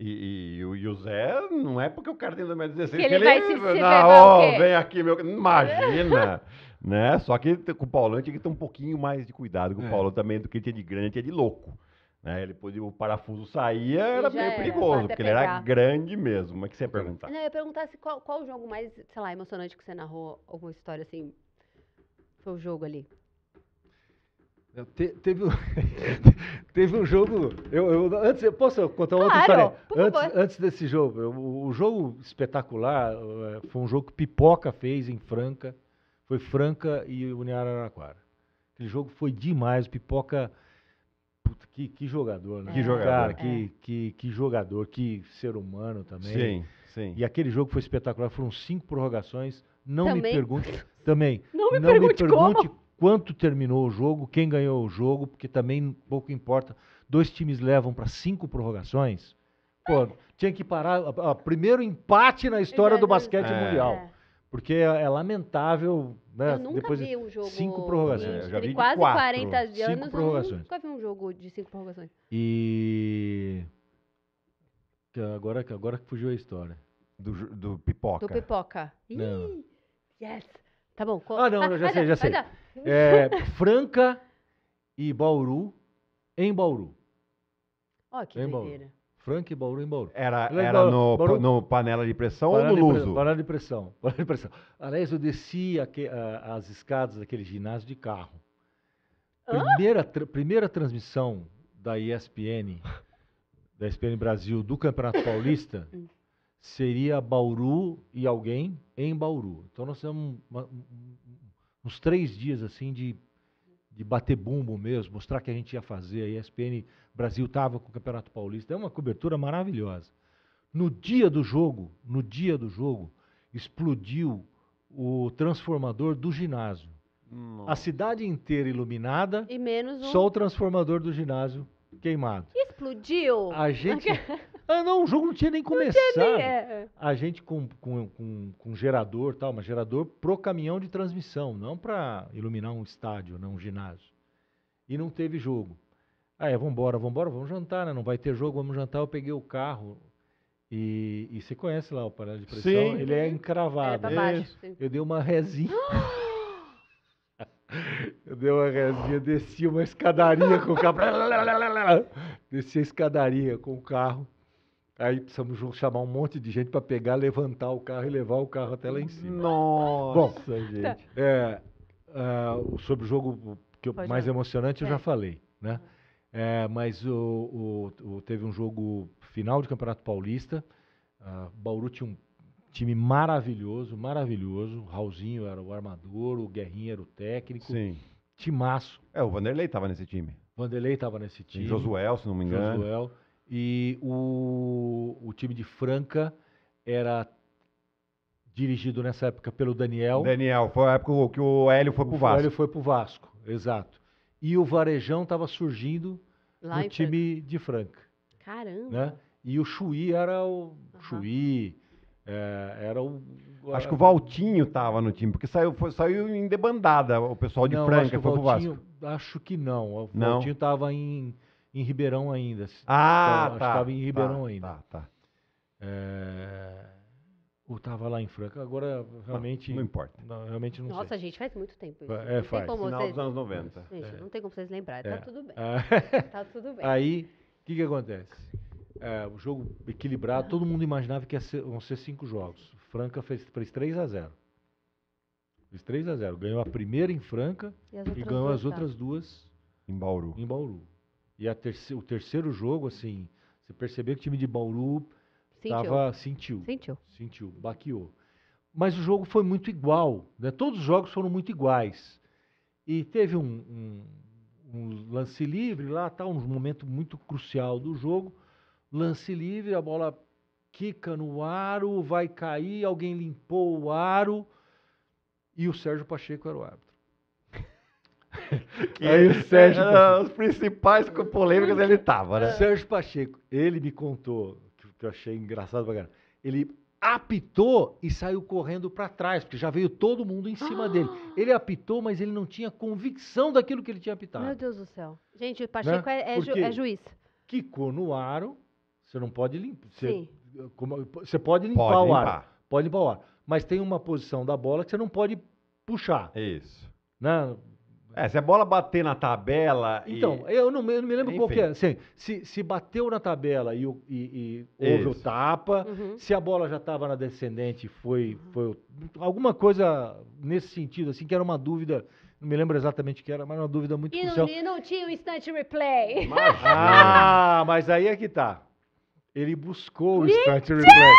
E, e, e, o Zé, não é porque o cara tem 2016 que ele, ele vai é, se, né? se não, ó, vem aqui, meu. Imagina! né? Só que com o Paulão tinha que ter um pouquinho mais de cuidado com é. o Paulão também do que ele tinha de grande, tinha de louco. Né? Ele podia, o parafuso saía, era meio era, perigoso, porque pegar. ele era grande mesmo. Mas é que você ia perguntar? Não, eu ia perguntar se qual, qual o jogo mais, sei lá, emocionante que você narrou, alguma história assim. Foi o jogo ali. Te, teve, teve um jogo. Eu, eu, antes, posso contar uma claro, outra história? Antes, antes, desse jogo, o jogo espetacular eh, foi um jogo que Pipoca fez em Franca. Foi Franca e União Araraquara. Aquele jogo foi demais. Pipoca. Puta, que, que jogador, né? Que jogador. Cara, é. que, que, que jogador, que ser humano também. Sim, sim. E aquele jogo foi espetacular. Foram cinco prorrogações. Não também. me pergunte. Também. Não me não pergunte, me pergunte como quanto terminou o jogo, quem ganhou o jogo, porque também pouco importa. Dois times levam para cinco prorrogações. Pô, tinha que parar. A, a, primeiro empate na história do basquete é. mundial. Porque é, é, lamentável, né? Eu nunca Depois vi um jogo cinco prorrogações. É, já vi quase quatro, 40 anos, cinco prorrogações. nunca vi um jogo de cinco prorrogações. E agora agora que fugiu a história. Do, do pipoca. Do pipoca. Ih, yes. Tá bom. Ah, não, ah, já sei, já sei. É, Franca e Bauru em Bauru. Ó, que em Bauru. Franca e Bauru em Bauru. Era, era no, Bauru- no panela de pressão ou no luso? pressão, panela de pressão. Panela de pressão. Aliás, eu desci as escadas daquele ginásio de carro. Primeira, tra- primeira transmissão da ESPN, da ESPN Brasil, do Campeonato Paulista, seria Bauru e alguém em Bauru. Então nós temos uma, um- uns três dias assim de, de bater bumbo mesmo, mostrar que a gente ia fazer. A ESPN Brasil estava com o Campeonato Paulista. É uma cobertura maravilhosa. No dia do jogo, no dia do jogo, explodiu o transformador do ginásio. Nossa. A cidade inteira iluminada. E menos um... Só o transformador do ginásio queimado. Explodiu. A gente Ah, não, o jogo não tinha nem começado. Tinha nem, é, é. A gente com, com, com, com gerador tal, mas gerador pro caminhão de transmissão, não para iluminar um estádio, não um ginásio. E não teve jogo. Ah, é, vambora, vambora, vamos jantar, né? Não vai ter jogo, vamos jantar. Eu peguei o carro, e, e você conhece lá o aparelho de pressão? Sim. Ele é encravado. É, tá baixo, eu, eu dei uma resinha. eu dei uma resinha, desci uma escadaria com o carro. desci a escadaria com o carro. Aí precisamos chamar um monte de gente para pegar, levantar o carro e levar o carro até lá em cima. Nossa, Bom, gente. Tá. É, é sobre o jogo que eu, mais emocionante eu já é. falei, né? Uhum. É, mas o, o, o, teve um jogo final de Campeonato Paulista. Uh, Bauru tinha um time maravilhoso, maravilhoso. O Raulzinho era o armador, o Guerrinho era o técnico. Sim. Timaço. É, o Vanderlei estava nesse time. Vanderlei estava nesse time. E Josuel, se não me engano. Josuel. E o, o time de Franca era dirigido nessa época pelo Daniel. Daniel, foi a época que o Hélio foi pro Vasco. O Hélio foi pro Vasco, exato. E o Varejão estava surgindo Lá no time Franca. de Franca. Caramba! Né? E o Chuí era o. Uhum. Chuí. É, era o. Era... Acho que o Valtinho estava no time, porque saiu, foi, saiu em debandada o pessoal de não, Franca, foi Valtinho, pro Vasco. Acho que não. O não. Valtinho estava em em Ribeirão ainda. Ah, então, tá. Estava em tá, Ribeirão tá, ainda. Tá, tá. É... Ou estava lá em Franca. Agora, realmente. Não, não importa. Não, realmente não Nossa, sei. gente, faz muito tempo isso. É, não faz. Tem Final vocês... dos anos 90. Gente, é. não tem como vocês lembrarem. Tá é. Tá tudo bem. É. tá tudo bem. Aí, o que, que acontece? É, o jogo equilibrado, todo mundo imaginava que ser, iam ser cinco jogos. Franca fez, fez 3 a 0 Fez 3 a 0 Ganhou a primeira em Franca e, e ganhou as tá. outras duas em Bauru. Em Bauru. E terce, o terceiro jogo, assim, você percebeu que o time de Bauru sentiu. Tava, sentiu. Sentiu. Sentiu, baqueou. Mas o jogo foi muito igual, né? Todos os jogos foram muito iguais. E teve um, um, um lance livre lá, tá, um momento muito crucial do jogo. Lance livre, a bola quica no aro, vai cair, alguém limpou o aro e o Sérgio Pacheco era o árbitro. que aí o Sérgio era, os principais polêmicas ele tava, né? Sérgio Pacheco, ele me contou, que eu achei engraçado pra caramba. Ele apitou e saiu correndo para trás, porque já veio todo mundo em cima ah. dele. Ele apitou, mas ele não tinha convicção daquilo que ele tinha apitado. Meu Deus do céu. Gente, o né? Pacheco né? é, é ju é, juiz. Quicou no aro, você não pode limpar. Sim. você pode limpar pode o limpar. ar. Pode limpar o ar. Mas tem uma posição da bola que você não pode puxar. Isso. Né? É, se a bola bater na tabela. Então, e... eu, não, eu, não, me lembro Enfim. qual que é. Assim, se, se bateu na tabela e, e, e houve o tapa, uhum. se a bola já estava na descendente, foi, foi. Alguma coisa nesse sentido, assim, que era uma dúvida. Não me lembro exatamente o que era, mas era uma dúvida muito e crucial. E não tinha o instant replay. Mas, ah, mas aí é que tá. Ele buscou o instant replay.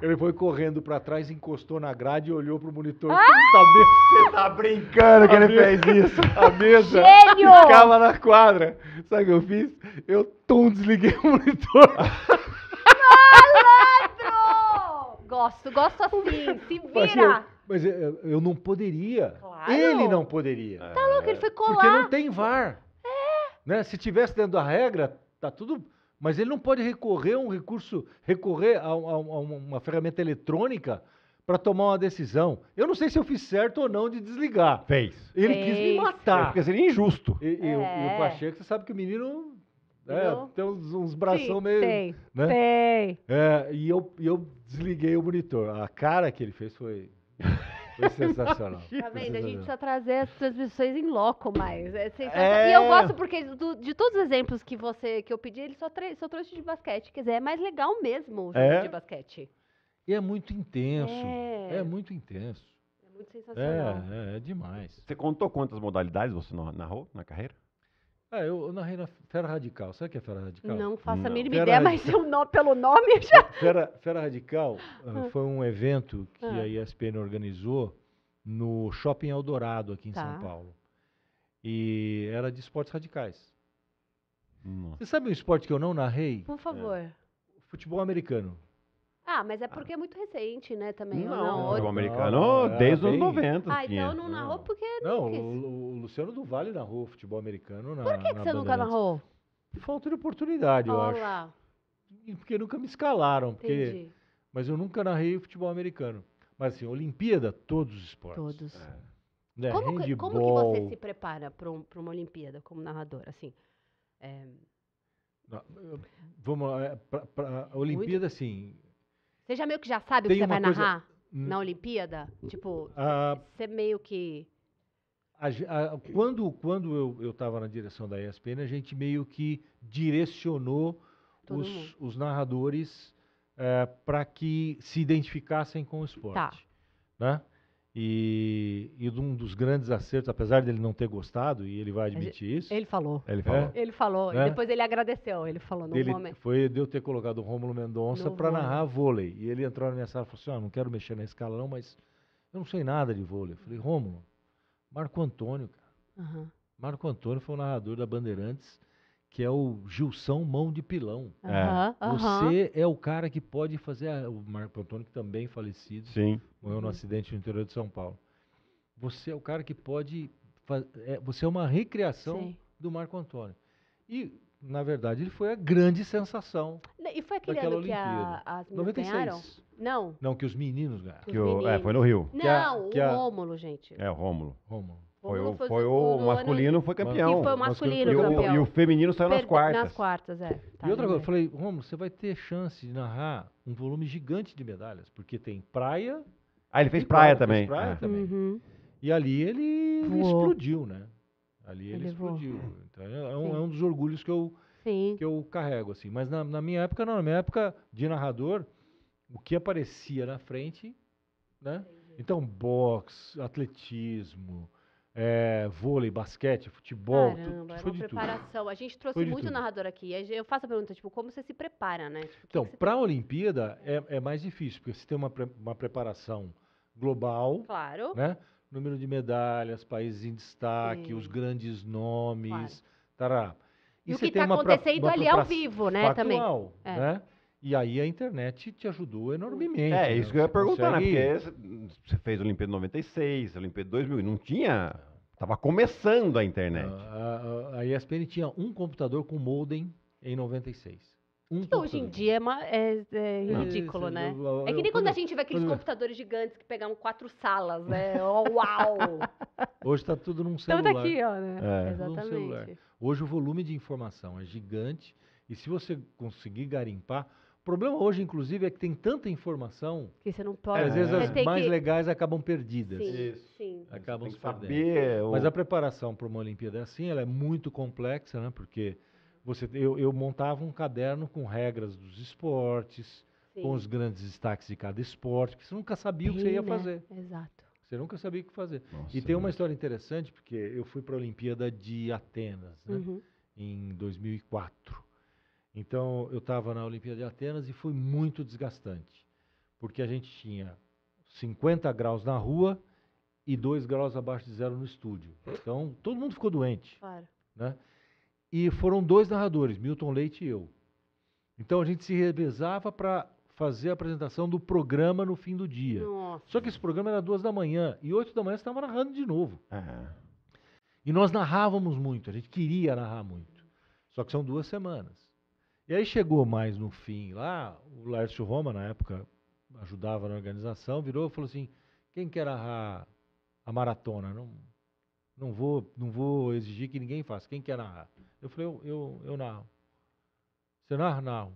Ele foi correndo pra trás, encostou na grade e olhou pro monitor. Ah! Você tá brincando que ele fez isso? A mesa Gênio! ficava na quadra. Sabe o que eu fiz? Eu tum, desliguei o monitor. Malandro! Gosto, gosto assim. Se Mas eu, vira. mas eu, eu não poderia. Claro. Ele não poderia. Tá louco, ele foi colar. Porque não tem VAR. É. Né? Se tivesse dentro da regra, tá tudo. Mas ele não pode recorrer a um recurso, recorrer a, a, a uma ferramenta eletrônica para tomar uma decisão. Eu não sei se eu fiz certo ou não de desligar. Fez. Ele Fez. quis me matar. É, porque seria injusto. E, e, é. o, e o é. Pacheco, você sabe que o menino é, tem uns, uns meio. Tem. Né? Tem. É, e eu, eu desliguei o monitor. A cara que ele fez foi sensacional. Tá vendo? A gente precisa trazer as transmissões em loco mais. É é... E eu gosto porque do, de todos os exemplos que você que eu pedi, ele só, só trouxe de basquete. Quer dizer, é mais legal mesmo o jogo é? de basquete. E é muito intenso. É, é muito intenso. É muito é, sensacional. É, é, demais. Você contou quantas modalidades você narrou na carreira? É, eu, narrei na Fera Radical. Sabe o que é Fera Radical? Não faça a mínima ideia, mas eu não, pelo nome já. Fera, Fera Radical uh, foi um evento que ah. a ESPN organizou no Shopping Eldorado, aqui em tá. São Paulo. E era de esportes radicais. Nossa. Você sabe um esporte que eu não narrei? Por favor. É. Futebol americano. Ah, mas é ah. porque é muito recente, né, também. Não, não, o futebol americano não, oh, é, desde os bem... 90. Ah, então não narrou porque não, não o, o, Luciano do Vale narrou futebol americano na Por que, que você nunca narrou? Por falta de oportunidade, Olá. eu acho. Lá. Porque nunca me escalaram, porque Entendi. mas eu nunca narrei futebol americano. Mas assim, Olimpíada, todos os esportes. Todos. É. Né, como, como que você se prepara para um, uma Olimpíada como narrador, assim? É... vamos, é, pra, pra, a Olimpíada, Muito... assim, você já meio que já sabe o que você vai coisa... narrar na Olimpíada? Tipo, ah, você meio que. A, a, quando quando eu estava na direção da ESPN, a gente meio que direcionou os, os, narradores é, eh, para que se identificassem com o tá. esporte. Tá. Né? E, e um dos grandes acertos, apesar dele não ter gostado, e ele vai admitir isso. Ele falou. Ele falou. É, ele falou. E né? depois ele agradeceu. Ele falou no ele, momento. Foi de eu ter colocado o Rômulo Mendonça para narrar vôlei. E ele entrou na minha sala e falou assim: ah, não quero mexer na escala, não, mas eu não sei nada de vôlei. Eu falei, Rômulo, Marco Antônio, cara. Uhum. Marco Antônio foi o narrador da Bandeirantes que é o Gilson Mão de Pilão. Uhum, Você é o cara que pode fazer. A, o Marco Antônio, que também é falecido, Sim. morreu num acidente no interior de São Paulo. Você é o cara que pode. é, você é uma recriação Sim. do Marco Antônio. E, na verdade, ele foi a grande sensação. E foi aquele ano que a, as meninas 96. ganharam? Não. Não, que os meninos ganharam. Que meninos. O, é, foi no Rio. Não, que a, que o Rômulo, gente. É, o Rômulo. Rômulo. Foi o, foi o, masculino foi campeão. Sim, foi o masculino e o, campeão. E o feminino saiu nas quartas. Nas quartas, é. Tá, e outra coisa, eu falei, Romulo, você vai ter chance de narrar um volume gigante de medalhas, porque tem praia... Ah, ele fez praia, praia também. Fez praia é. também. Uhum. E ali ele, ele explodiu, né? Ali ele, ele explodiu. Então, é, é um, é, um, dos orgulhos que eu, que eu carrego, assim. Mas na, na minha época, não. Na minha época de narrador, o que aparecia na frente, né? Então, boxe, atletismo é, vôlei, basquete, futebol. Caramba, tu, tu de preparação. Tudo. A gente trouxe muito narrador aqui. Eu faço a pergunta, tipo, como você se prepara, né? Tipo, então, para a Olimpíada é, é, mais difícil, porque você tem uma, pre uma preparação global. Claro. Né? Número de medalhas, países em destaque, Sim. os grandes nomes, claro. tará. E, e o que está acontecendo pra, ali ao vivo, né? Factual, também. É. Né? E aí a internet te ajudou enormemente. É, né? isso que eu ia perguntar, né? consegue... né? Porque você fez a Olimpíada 96, a Olimpíada 2000, e não tinha... Tava começando a internet. Ah, a, a, a ESPN tinha um computador com modem em 96. Um que tipo, hoje em dia é, é, é ridículo, Não. né? é que nem quando a gente vê aqueles computadores gigantes que pegavam quatro salas, né? Oh, uau! Hoje está tudo num então tá celular. Tudo aqui, ó, né? É. Tá Exatamente. Hoje o volume de informação é gigante e se você conseguir garimpar, o problema hoje, inclusive, é que tem tanta informação que você não pode. É, às vezes é. as mais que... legais acabam perdidas. Sim, sim. Acabam se perdendo. Ou... Mas a preparação para uma Olimpíada é assim, ela é muito complexa, né? Porque você, eu, eu montava um caderno com regras dos esportes, sim. com os grandes destaques de cada esporte, porque você nunca sabia o que você ia né? fazer. Exato. Você nunca sabia o que fazer. Nossa, e tem uma né? história interessante, porque eu fui para a Olimpíada de Atenas, né? Uhum. Em 2004. Então, eu estava na Olimpíada de Atenas e foi muito desgastante, porque a gente tinha 50 graus na rua e 2 graus abaixo de zero no estúdio. Então, todo mundo ficou doente. Claro. Né? E foram dois narradores, Milton Leite e eu. Então, a gente se revezava para fazer a apresentação do programa no fim do dia. Nossa. Só que esse programa era duas da manhã e oito da manhã estava narrando de novo. Uhum. E nós narrávamos muito, a gente queria narrar muito. Só que são duas semanas. E aí chegou mais no fim lá, o Lércio Roma, na época, ajudava na organização, virou e falou assim: quem quer narrar a maratona? Não, não, vou, não vou exigir que ninguém faça. Quem quer narrar? Eu falei: eu, eu, eu narro. Você narra? Narro.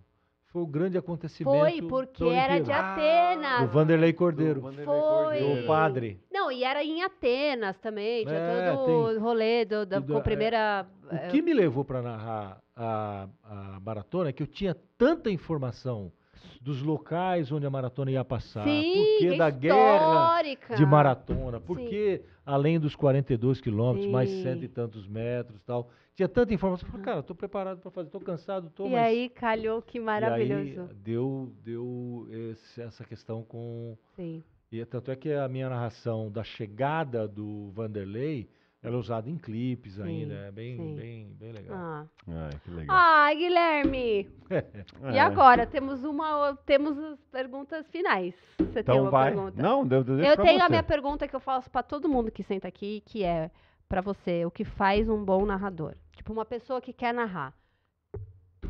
Foi o grande acontecimento. Foi, porque era de Atenas. Ah, o Vanderlei Cordeiro. O Vanderlei Foi. O padre. Não, e era em Atenas também. Tinha é, todo o rolê do, da, com a é, primeira. É, o que é, me levou para narrar a, a maratona é que eu tinha tanta informação dos locais onde a maratona ia passar, Sim, porque da guerra de maratona, porque Sim. além dos 42 quilômetros, mais cento e tantos metros tal, tinha tanta informação, eu falei, cara, estou preparado para fazer, estou cansado, estou. E mas... aí calhou que maravilhoso. deu deu esse, essa questão com. Sim. E tanto é que a minha narração da chegada do Vanderlei ela é usada em clipes sim, ainda, é bem, bem, bem legal. Ah. Ai, ah, que legal. Ah, Guilherme! E é. agora? Temos uma. Temos as perguntas finais. Você então tem uma vai. pergunta? Não, eu, deu eu tenho você. a minha pergunta que eu faço para todo mundo que senta aqui, que é para você, o que faz um bom narrador? Tipo, uma pessoa que quer narrar.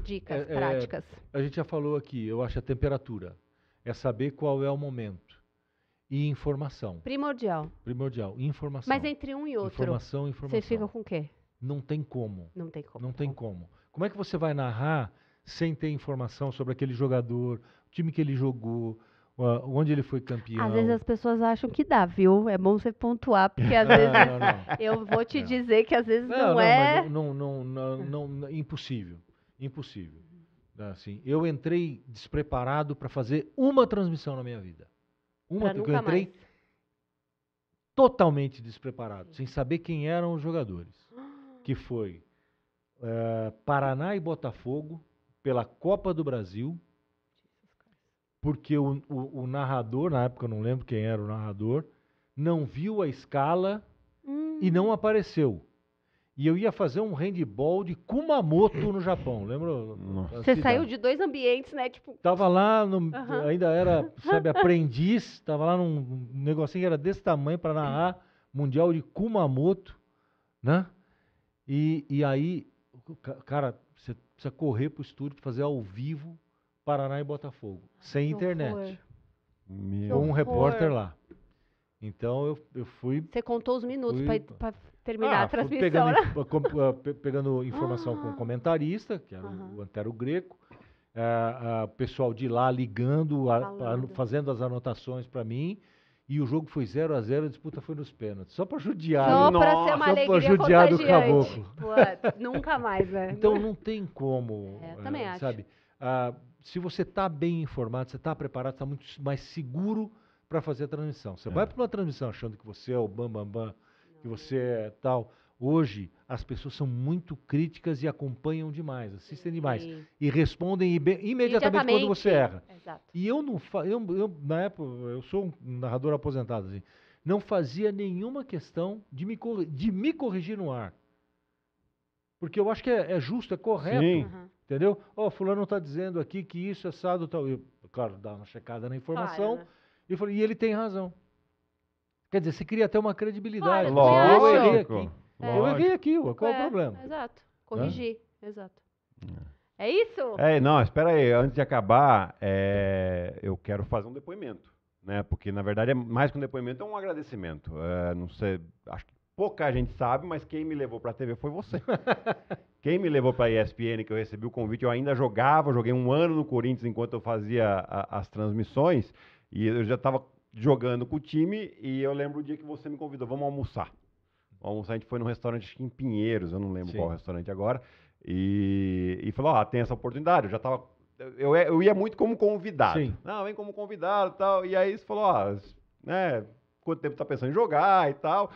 Dicas, é, é práticas. É, a gente já falou aqui, eu acho a temperatura. É saber qual é o momento e informação. Primordial. Primordial, informação. Mas entre um e outro. Informação, informação. Você fica com o quê? Não tem como. Não tem como. Não tem como. Como é que você vai narrar sem ter informação sobre aquele jogador, o time que ele jogou, onde ele foi campeão. Às vezes as pessoas acham que dá, viu? É bom você pontuar, porque às vezes não, não. eu vou te não. dizer que às vezes não, é. não, não, não, impossível, impossível. Assim, eu entrei despreparado para fazer uma transmissão na minha vida. Uma que eu entrei mais. totalmente despreparado, sem saber quem eram os jogadores. Que foi eh, Paraná e Botafogo pela Copa do Brasil. Porque o, o, o, narrador, na época eu não lembro quem era o narrador, não viu a escala hum. e não apareceu e eu ia fazer um handball de Kumamoto no Japão, lembra? Você assim, tá. saiu de dois ambientes, né? Tipo... Tava lá, no, uhum. ainda era, sabe, aprendiz, tava lá num negocinho que era desse tamanho para narrar Mundial de Kumamoto, né? E, e aí, cara, você precisa correr pro estúdio pra fazer ao vivo Paraná e Botafogo, sem que internet. Meu. Um repórter lá. Então eu, eu fui. Você contou os minutos para terminar ah, a transmissão. Pegando, né? Ah, pegando informação ah, com o ah. comentarista, que era uhum. o Antero Greco, o uh, uh, pessoal de lá ligando, a, a, fazendo as anotações para mim. E o jogo foi 0 a 0 a disputa foi nos pênaltis. Só para judiar. Só para ser uma só alegria judiar do caboclo. Pô, nunca mais, né? Então não tem como, é, uh, também sabe? Acho. se você está bem informado, você está preparado, está muito mais seguro para fazer a transmissão. Você é. vai para uma transmissão achando que você é o bam, bam, bam, que você é tal. Hoje, as pessoas são muito críticas e acompanham demais, assistem demais. Sim. E respondem imediatamente, imediatamente, quando você erra. Exato. E eu não eu, eu, na época, eu sou um narrador aposentado, assim, não fazia nenhuma questão de me, de me corrigir no ar. Porque eu acho que é, é justo, é correto. Sim. Entendeu? Ó, oh, fulano está dizendo aqui que isso é sado tal. Eu, claro, dá uma checada na informação. Claro, né? E falei, e ele tem razão. Quer dizer, você queria ter uma credibilidade. Claro, eu errei aqui. É. Eu errei aqui, ué, qual é, o é, problema? Exato. Corrigir, exato. É. é. isso? É, não, espera aí. Antes de acabar, é, eu quero fazer um depoimento. Né? Porque, na verdade, é mais que um depoimento, é um agradecimento. É, não sei, acho que pouca gente sabe, mas quem me levou para a TV foi você. quem me levou para a ESPN, que eu recebi o convite, eu ainda jogava, joguei um ano no Corinthians enquanto eu fazia a, as transmissões, e eu já estava jogando com o time e eu lembro o dia que você me convidou, vamos almoçar. Vamos almoçar, a gente foi num restaurante em Pinheiros, eu não lembro Sim. qual restaurante agora, e, e falou, ah, tem essa oportunidade, eu já tava... Eu, eu ia muito como convidado. Sim. Não, vem como convidado e tal. E aí você falou, ah, né, quanto tempo tá pensando em jogar e tal.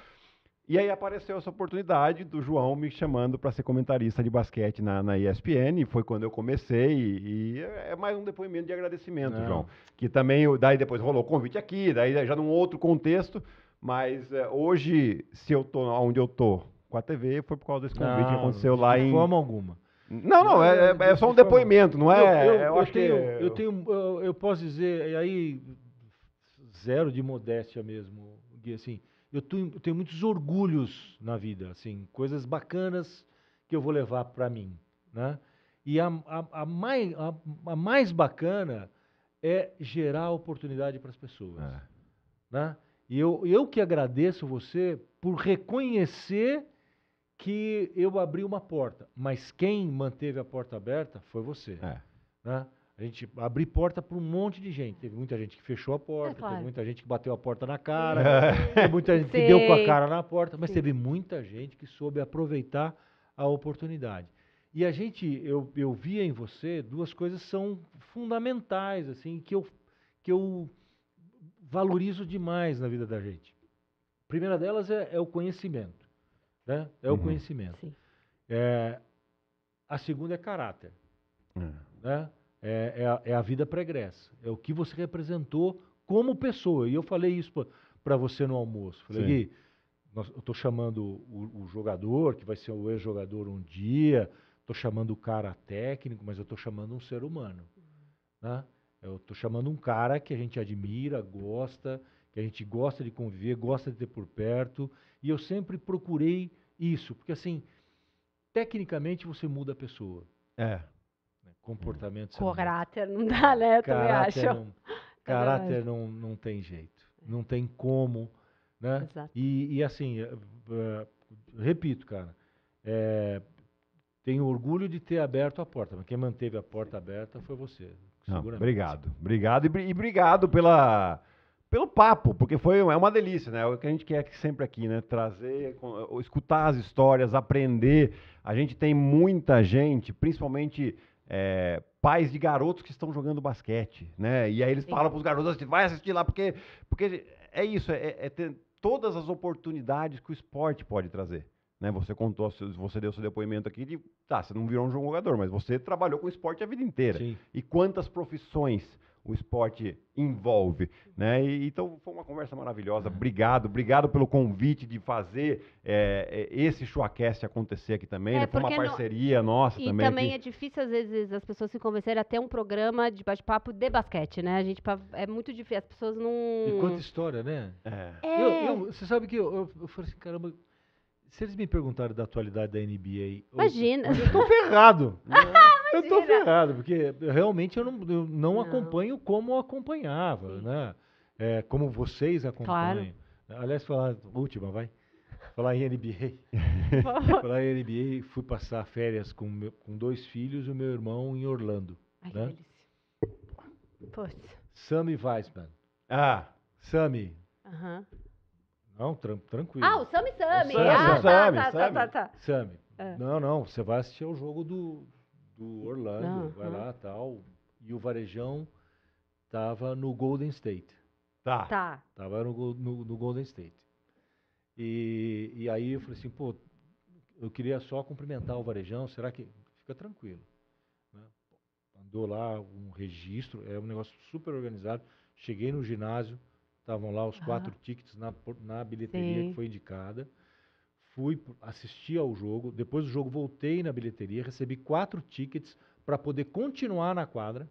E aí apareceu essa oportunidade do João me chamando para ser comentarista de basquete na, na ESPN, e foi quando eu comecei, e, e é, é mais um depoimento de agradecimento, é. João. Que também, daí depois rolou convite aqui, daí já num outro contexto, mas é, hoje, se eu tô onde eu tô com a TV, foi por causa desse convite não, que aconteceu lá em... De forma alguma. Não, não, é, é, é só um depoimento, não é? Eu, tenho, que... É- eu, tenho eu, posso dizer, aí, zero de modéstia mesmo, Gui, assim eu tenho muitos orgulhos na vida, assim, coisas bacanas que eu vou levar para mim, né? E a, a, a, mais, a, a mais bacana é gerar oportunidade para as pessoas, é. né? E eu, eu que agradeço você por reconhecer que eu abri uma porta, mas quem manteve a porta aberta foi você, é. né? A gente abriu porta para um monte de gente. Teve muita gente que fechou a porta, é, claro. teve muita gente que bateu a porta na cara, é. teve muita gente que deu com a cara na porta, mas Sim. teve muita gente que soube aproveitar a oportunidade. E a gente, eu, eu via em você duas coisas são fundamentais, assim, que eu, que eu valorizo demais na vida da gente. A primeira delas é, é o conhecimento. Né? É uhum. o conhecimento. É, a segunda é caráter. É. Né? É, é, a, é a vida pregressa. É o que você representou como pessoa. E eu falei isso para você no almoço. Falei, Gui, eu estou chamando o, o, jogador, que vai ser o ex-jogador um dia, estou chamando o cara técnico, mas eu estou chamando um ser humano. Né? Eu estou chamando um cara que a gente admira, gosta, que a gente gosta de conviver, gosta de ter por perto. E eu sempre procurei isso, porque assim, tecnicamente você muda a pessoa. É comportamento. Caráter não dá, né? Eu caráter também acho. Não, caráter não, não tem jeito. Não tem como, né? Exato. E, e assim, uh, repito, cara, é, tenho orgulho de ter aberto a porta, mas quem manteve a porta aberta foi você. Não, obrigado, obrigado e, e obrigado pela pelo papo, porque foi é uma delícia, né? É o que a gente quer sempre aqui, né? Trazer, eh, escutar as histórias, aprender. A gente tem muita gente, principalmente é, pais de garotos que estão jogando basquete, né? E aí eles Sim. falam para os garotos assim, vai assistir lá, porque, porque é isso, é, é ter todas as oportunidades que o esporte pode trazer. Né, você contou, você deu seu depoimento aqui de, tá, você não virou um jogador, mas você trabalhou com esporte a vida inteira. Sim. E quantas profissões o esporte envolve. Né? E, então, foi uma conversa maravilhosa. Obrigado, obrigado pelo convite de fazer é, esse showcast acontecer aqui também. É, né? Foi uma parceria no... nossa e também. E também aqui. é difícil, às vezes, as pessoas se convencerem até um programa de bate-papo de basquete, né? A gente é muito difícil, as pessoas não... E conta história, né? É. é. Eu, eu, você sabe que eu, eu, eu falei assim, caramba... Se eles me perguntarem da atualidade da NBA... Imagina! Eu, eu tô ferrado! Eu tô ferrado, porque realmente eu não, eu não, não. acompanho como eu acompanhava, Sim. né? É, como vocês acompanham. Claro. Aliás, falar, última, vai. Falar em NBA. falar em NBA, fui passar férias com, meu, com dois filhos e o meu irmão em Orlando. Ai, né? que delícia. Poxa. Sammy Weissman. Ah, Sammy. Aham. Uh -huh. Não, tranquilo. Ah, o Sammy Sammy. O Sammy, ah, Sammy, tá, Sammy, tá, tá, tá, Sammy. Tá, tá, tá. é. Não, não, você vai assistir ao jogo do, do Orlando, vai lá tal. E o Varejão estava no Golden State. Tá. Tá. Tava no, no, no Golden State. E, e aí eu falei assim, pô, eu queria só cumprimentar o Varejão, será que. Fica tranquilo. Né? Andou lá um registro, é um negócio super organizado. Cheguei no ginásio, estavam lá os quatro tickets na, na bilheteria Sim. que foi indicada fui assistir ao jogo, depois do jogo voltei na bilheteria, recebi quatro tickets para poder continuar na quadra.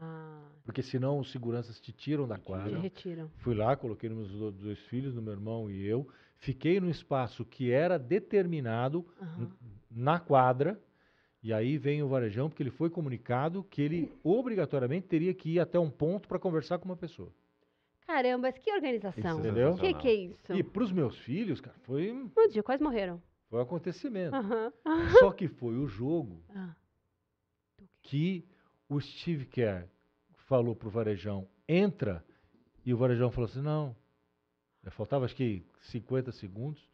Ah. Porque senão os seguranças te tiram da quadra. Te retiram. Fui lá, coloquei meus dois filhos, no meu irmão e eu. Fiquei no espaço que era determinado uhum. na quadra. E aí vem o varejão, porque ele foi comunicado que ele obrigatoriamente teria que ir até um ponto para conversar com uma pessoa. Caramba, que organização. Entendeu? O que, que é isso? E para os meus filhos, cara, foi. Um dia, quase morreram. Foi um acontecimento. Só que foi o jogo ah. que o Steve Kerr falou pro Varejão: entra, e o Varejão falou assim: não. Faltava acho que 50 segundos.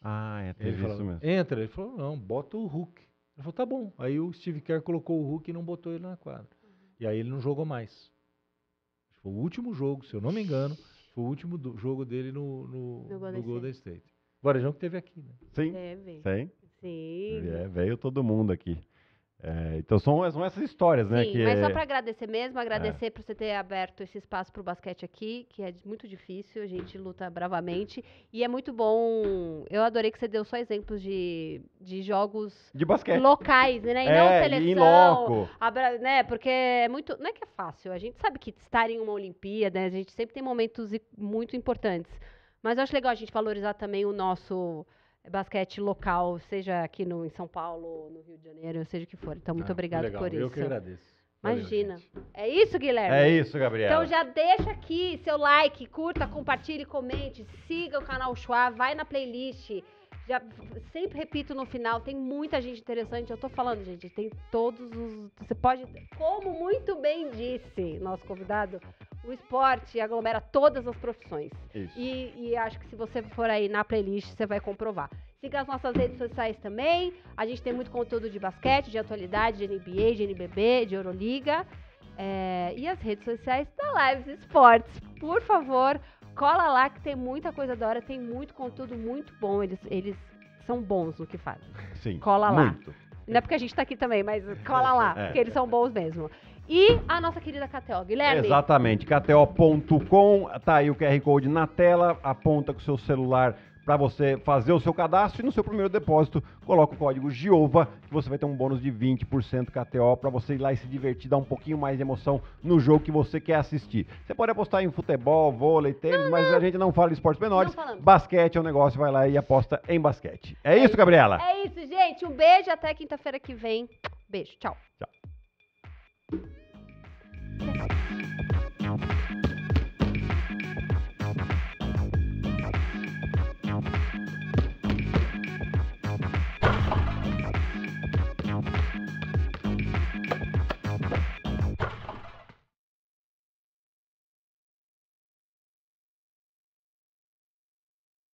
Ah, é, teve ele falou, isso mesmo. Entra. Ele falou: não, bota o Hulk. Ele falou: tá bom. Aí o Steve Kerr colocou o Hulk e não botou ele na quadra. E aí ele não jogou mais. Foi o último jogo, se eu não me engano, foi o último do, jogo dele no, no, no Golden, Golden State. State. Guarujão que teve aqui, né? Sim. Teve. Sim. Sim. É, veio todo mundo aqui. É, então são, são, essas histórias, né? Sim, que mas só é para agradecer mesmo, agradecer é. por você ter aberto esse espaço para o basquete aqui, que é muito difícil, a gente luta bravamente. E é muito bom. Eu adorei que você deu só exemplos de, de jogos de basquete. locais, né? E é, não seleção. Em loco. Abra, né? Porque é muito. Não é que é fácil. A gente sabe que estar em uma Olimpíada, né? a gente sempre tem momentos muito importantes. Mas eu acho legal a gente valorizar também o nosso basquete local, seja aqui no, em São Paulo, no Rio de Janeiro, seja o que for. Então, muito ah, obrigado por isso. Eu que agradeço. Imagina. é isso, Guilherme? É isso, Gabriel. Então já deixa aqui seu like, curta, compartilhe, comente, siga o canal Chua, vai na playlist. Já, sempre repito no final, tem muita gente interessante. Eu tô falando, gente, tem todos os. Você pode. Como muito bem disse nosso convidado, o esporte aglomera todas as profissões. Isso. E, e acho que se você for aí na playlist, você vai comprovar. Siga as nossas redes sociais também. A gente tem muito conteúdo de basquete, de atualidade, de NBA, de NBB, de Euroliga. É, e as redes sociais da Lives Esportes. Por favor, cola lá que tem muita coisa da hora, tem muito conteúdo muito bom. Eles, eles são bons no que fazem. Sim. Cola muito. Não é porque a gente está aqui também, mas cola lá, é, porque eles são bons mesmo e a nossa querida KTO. Guilherme? Exatamente, KTO.com, tá aí o QR Code na tela, aponta com o seu celular para você fazer o seu cadastro e no seu primeiro depósito coloca o código GIOVA que você vai ter um bônus de 20% KTO para você ir lá e se divertir, dar um pouquinho mais de emoção no jogo que você quer assistir. Você pode apostar em futebol, vôlei, tênis, não, mas não. a gente não fala de esportes menores. Basquete é um negócio, vai lá e aposta em basquete. É, é isso, Gabriela? É isso, gente. Um beijo até quinta-feira que vem. Beijo, tchau. Tchau. Thank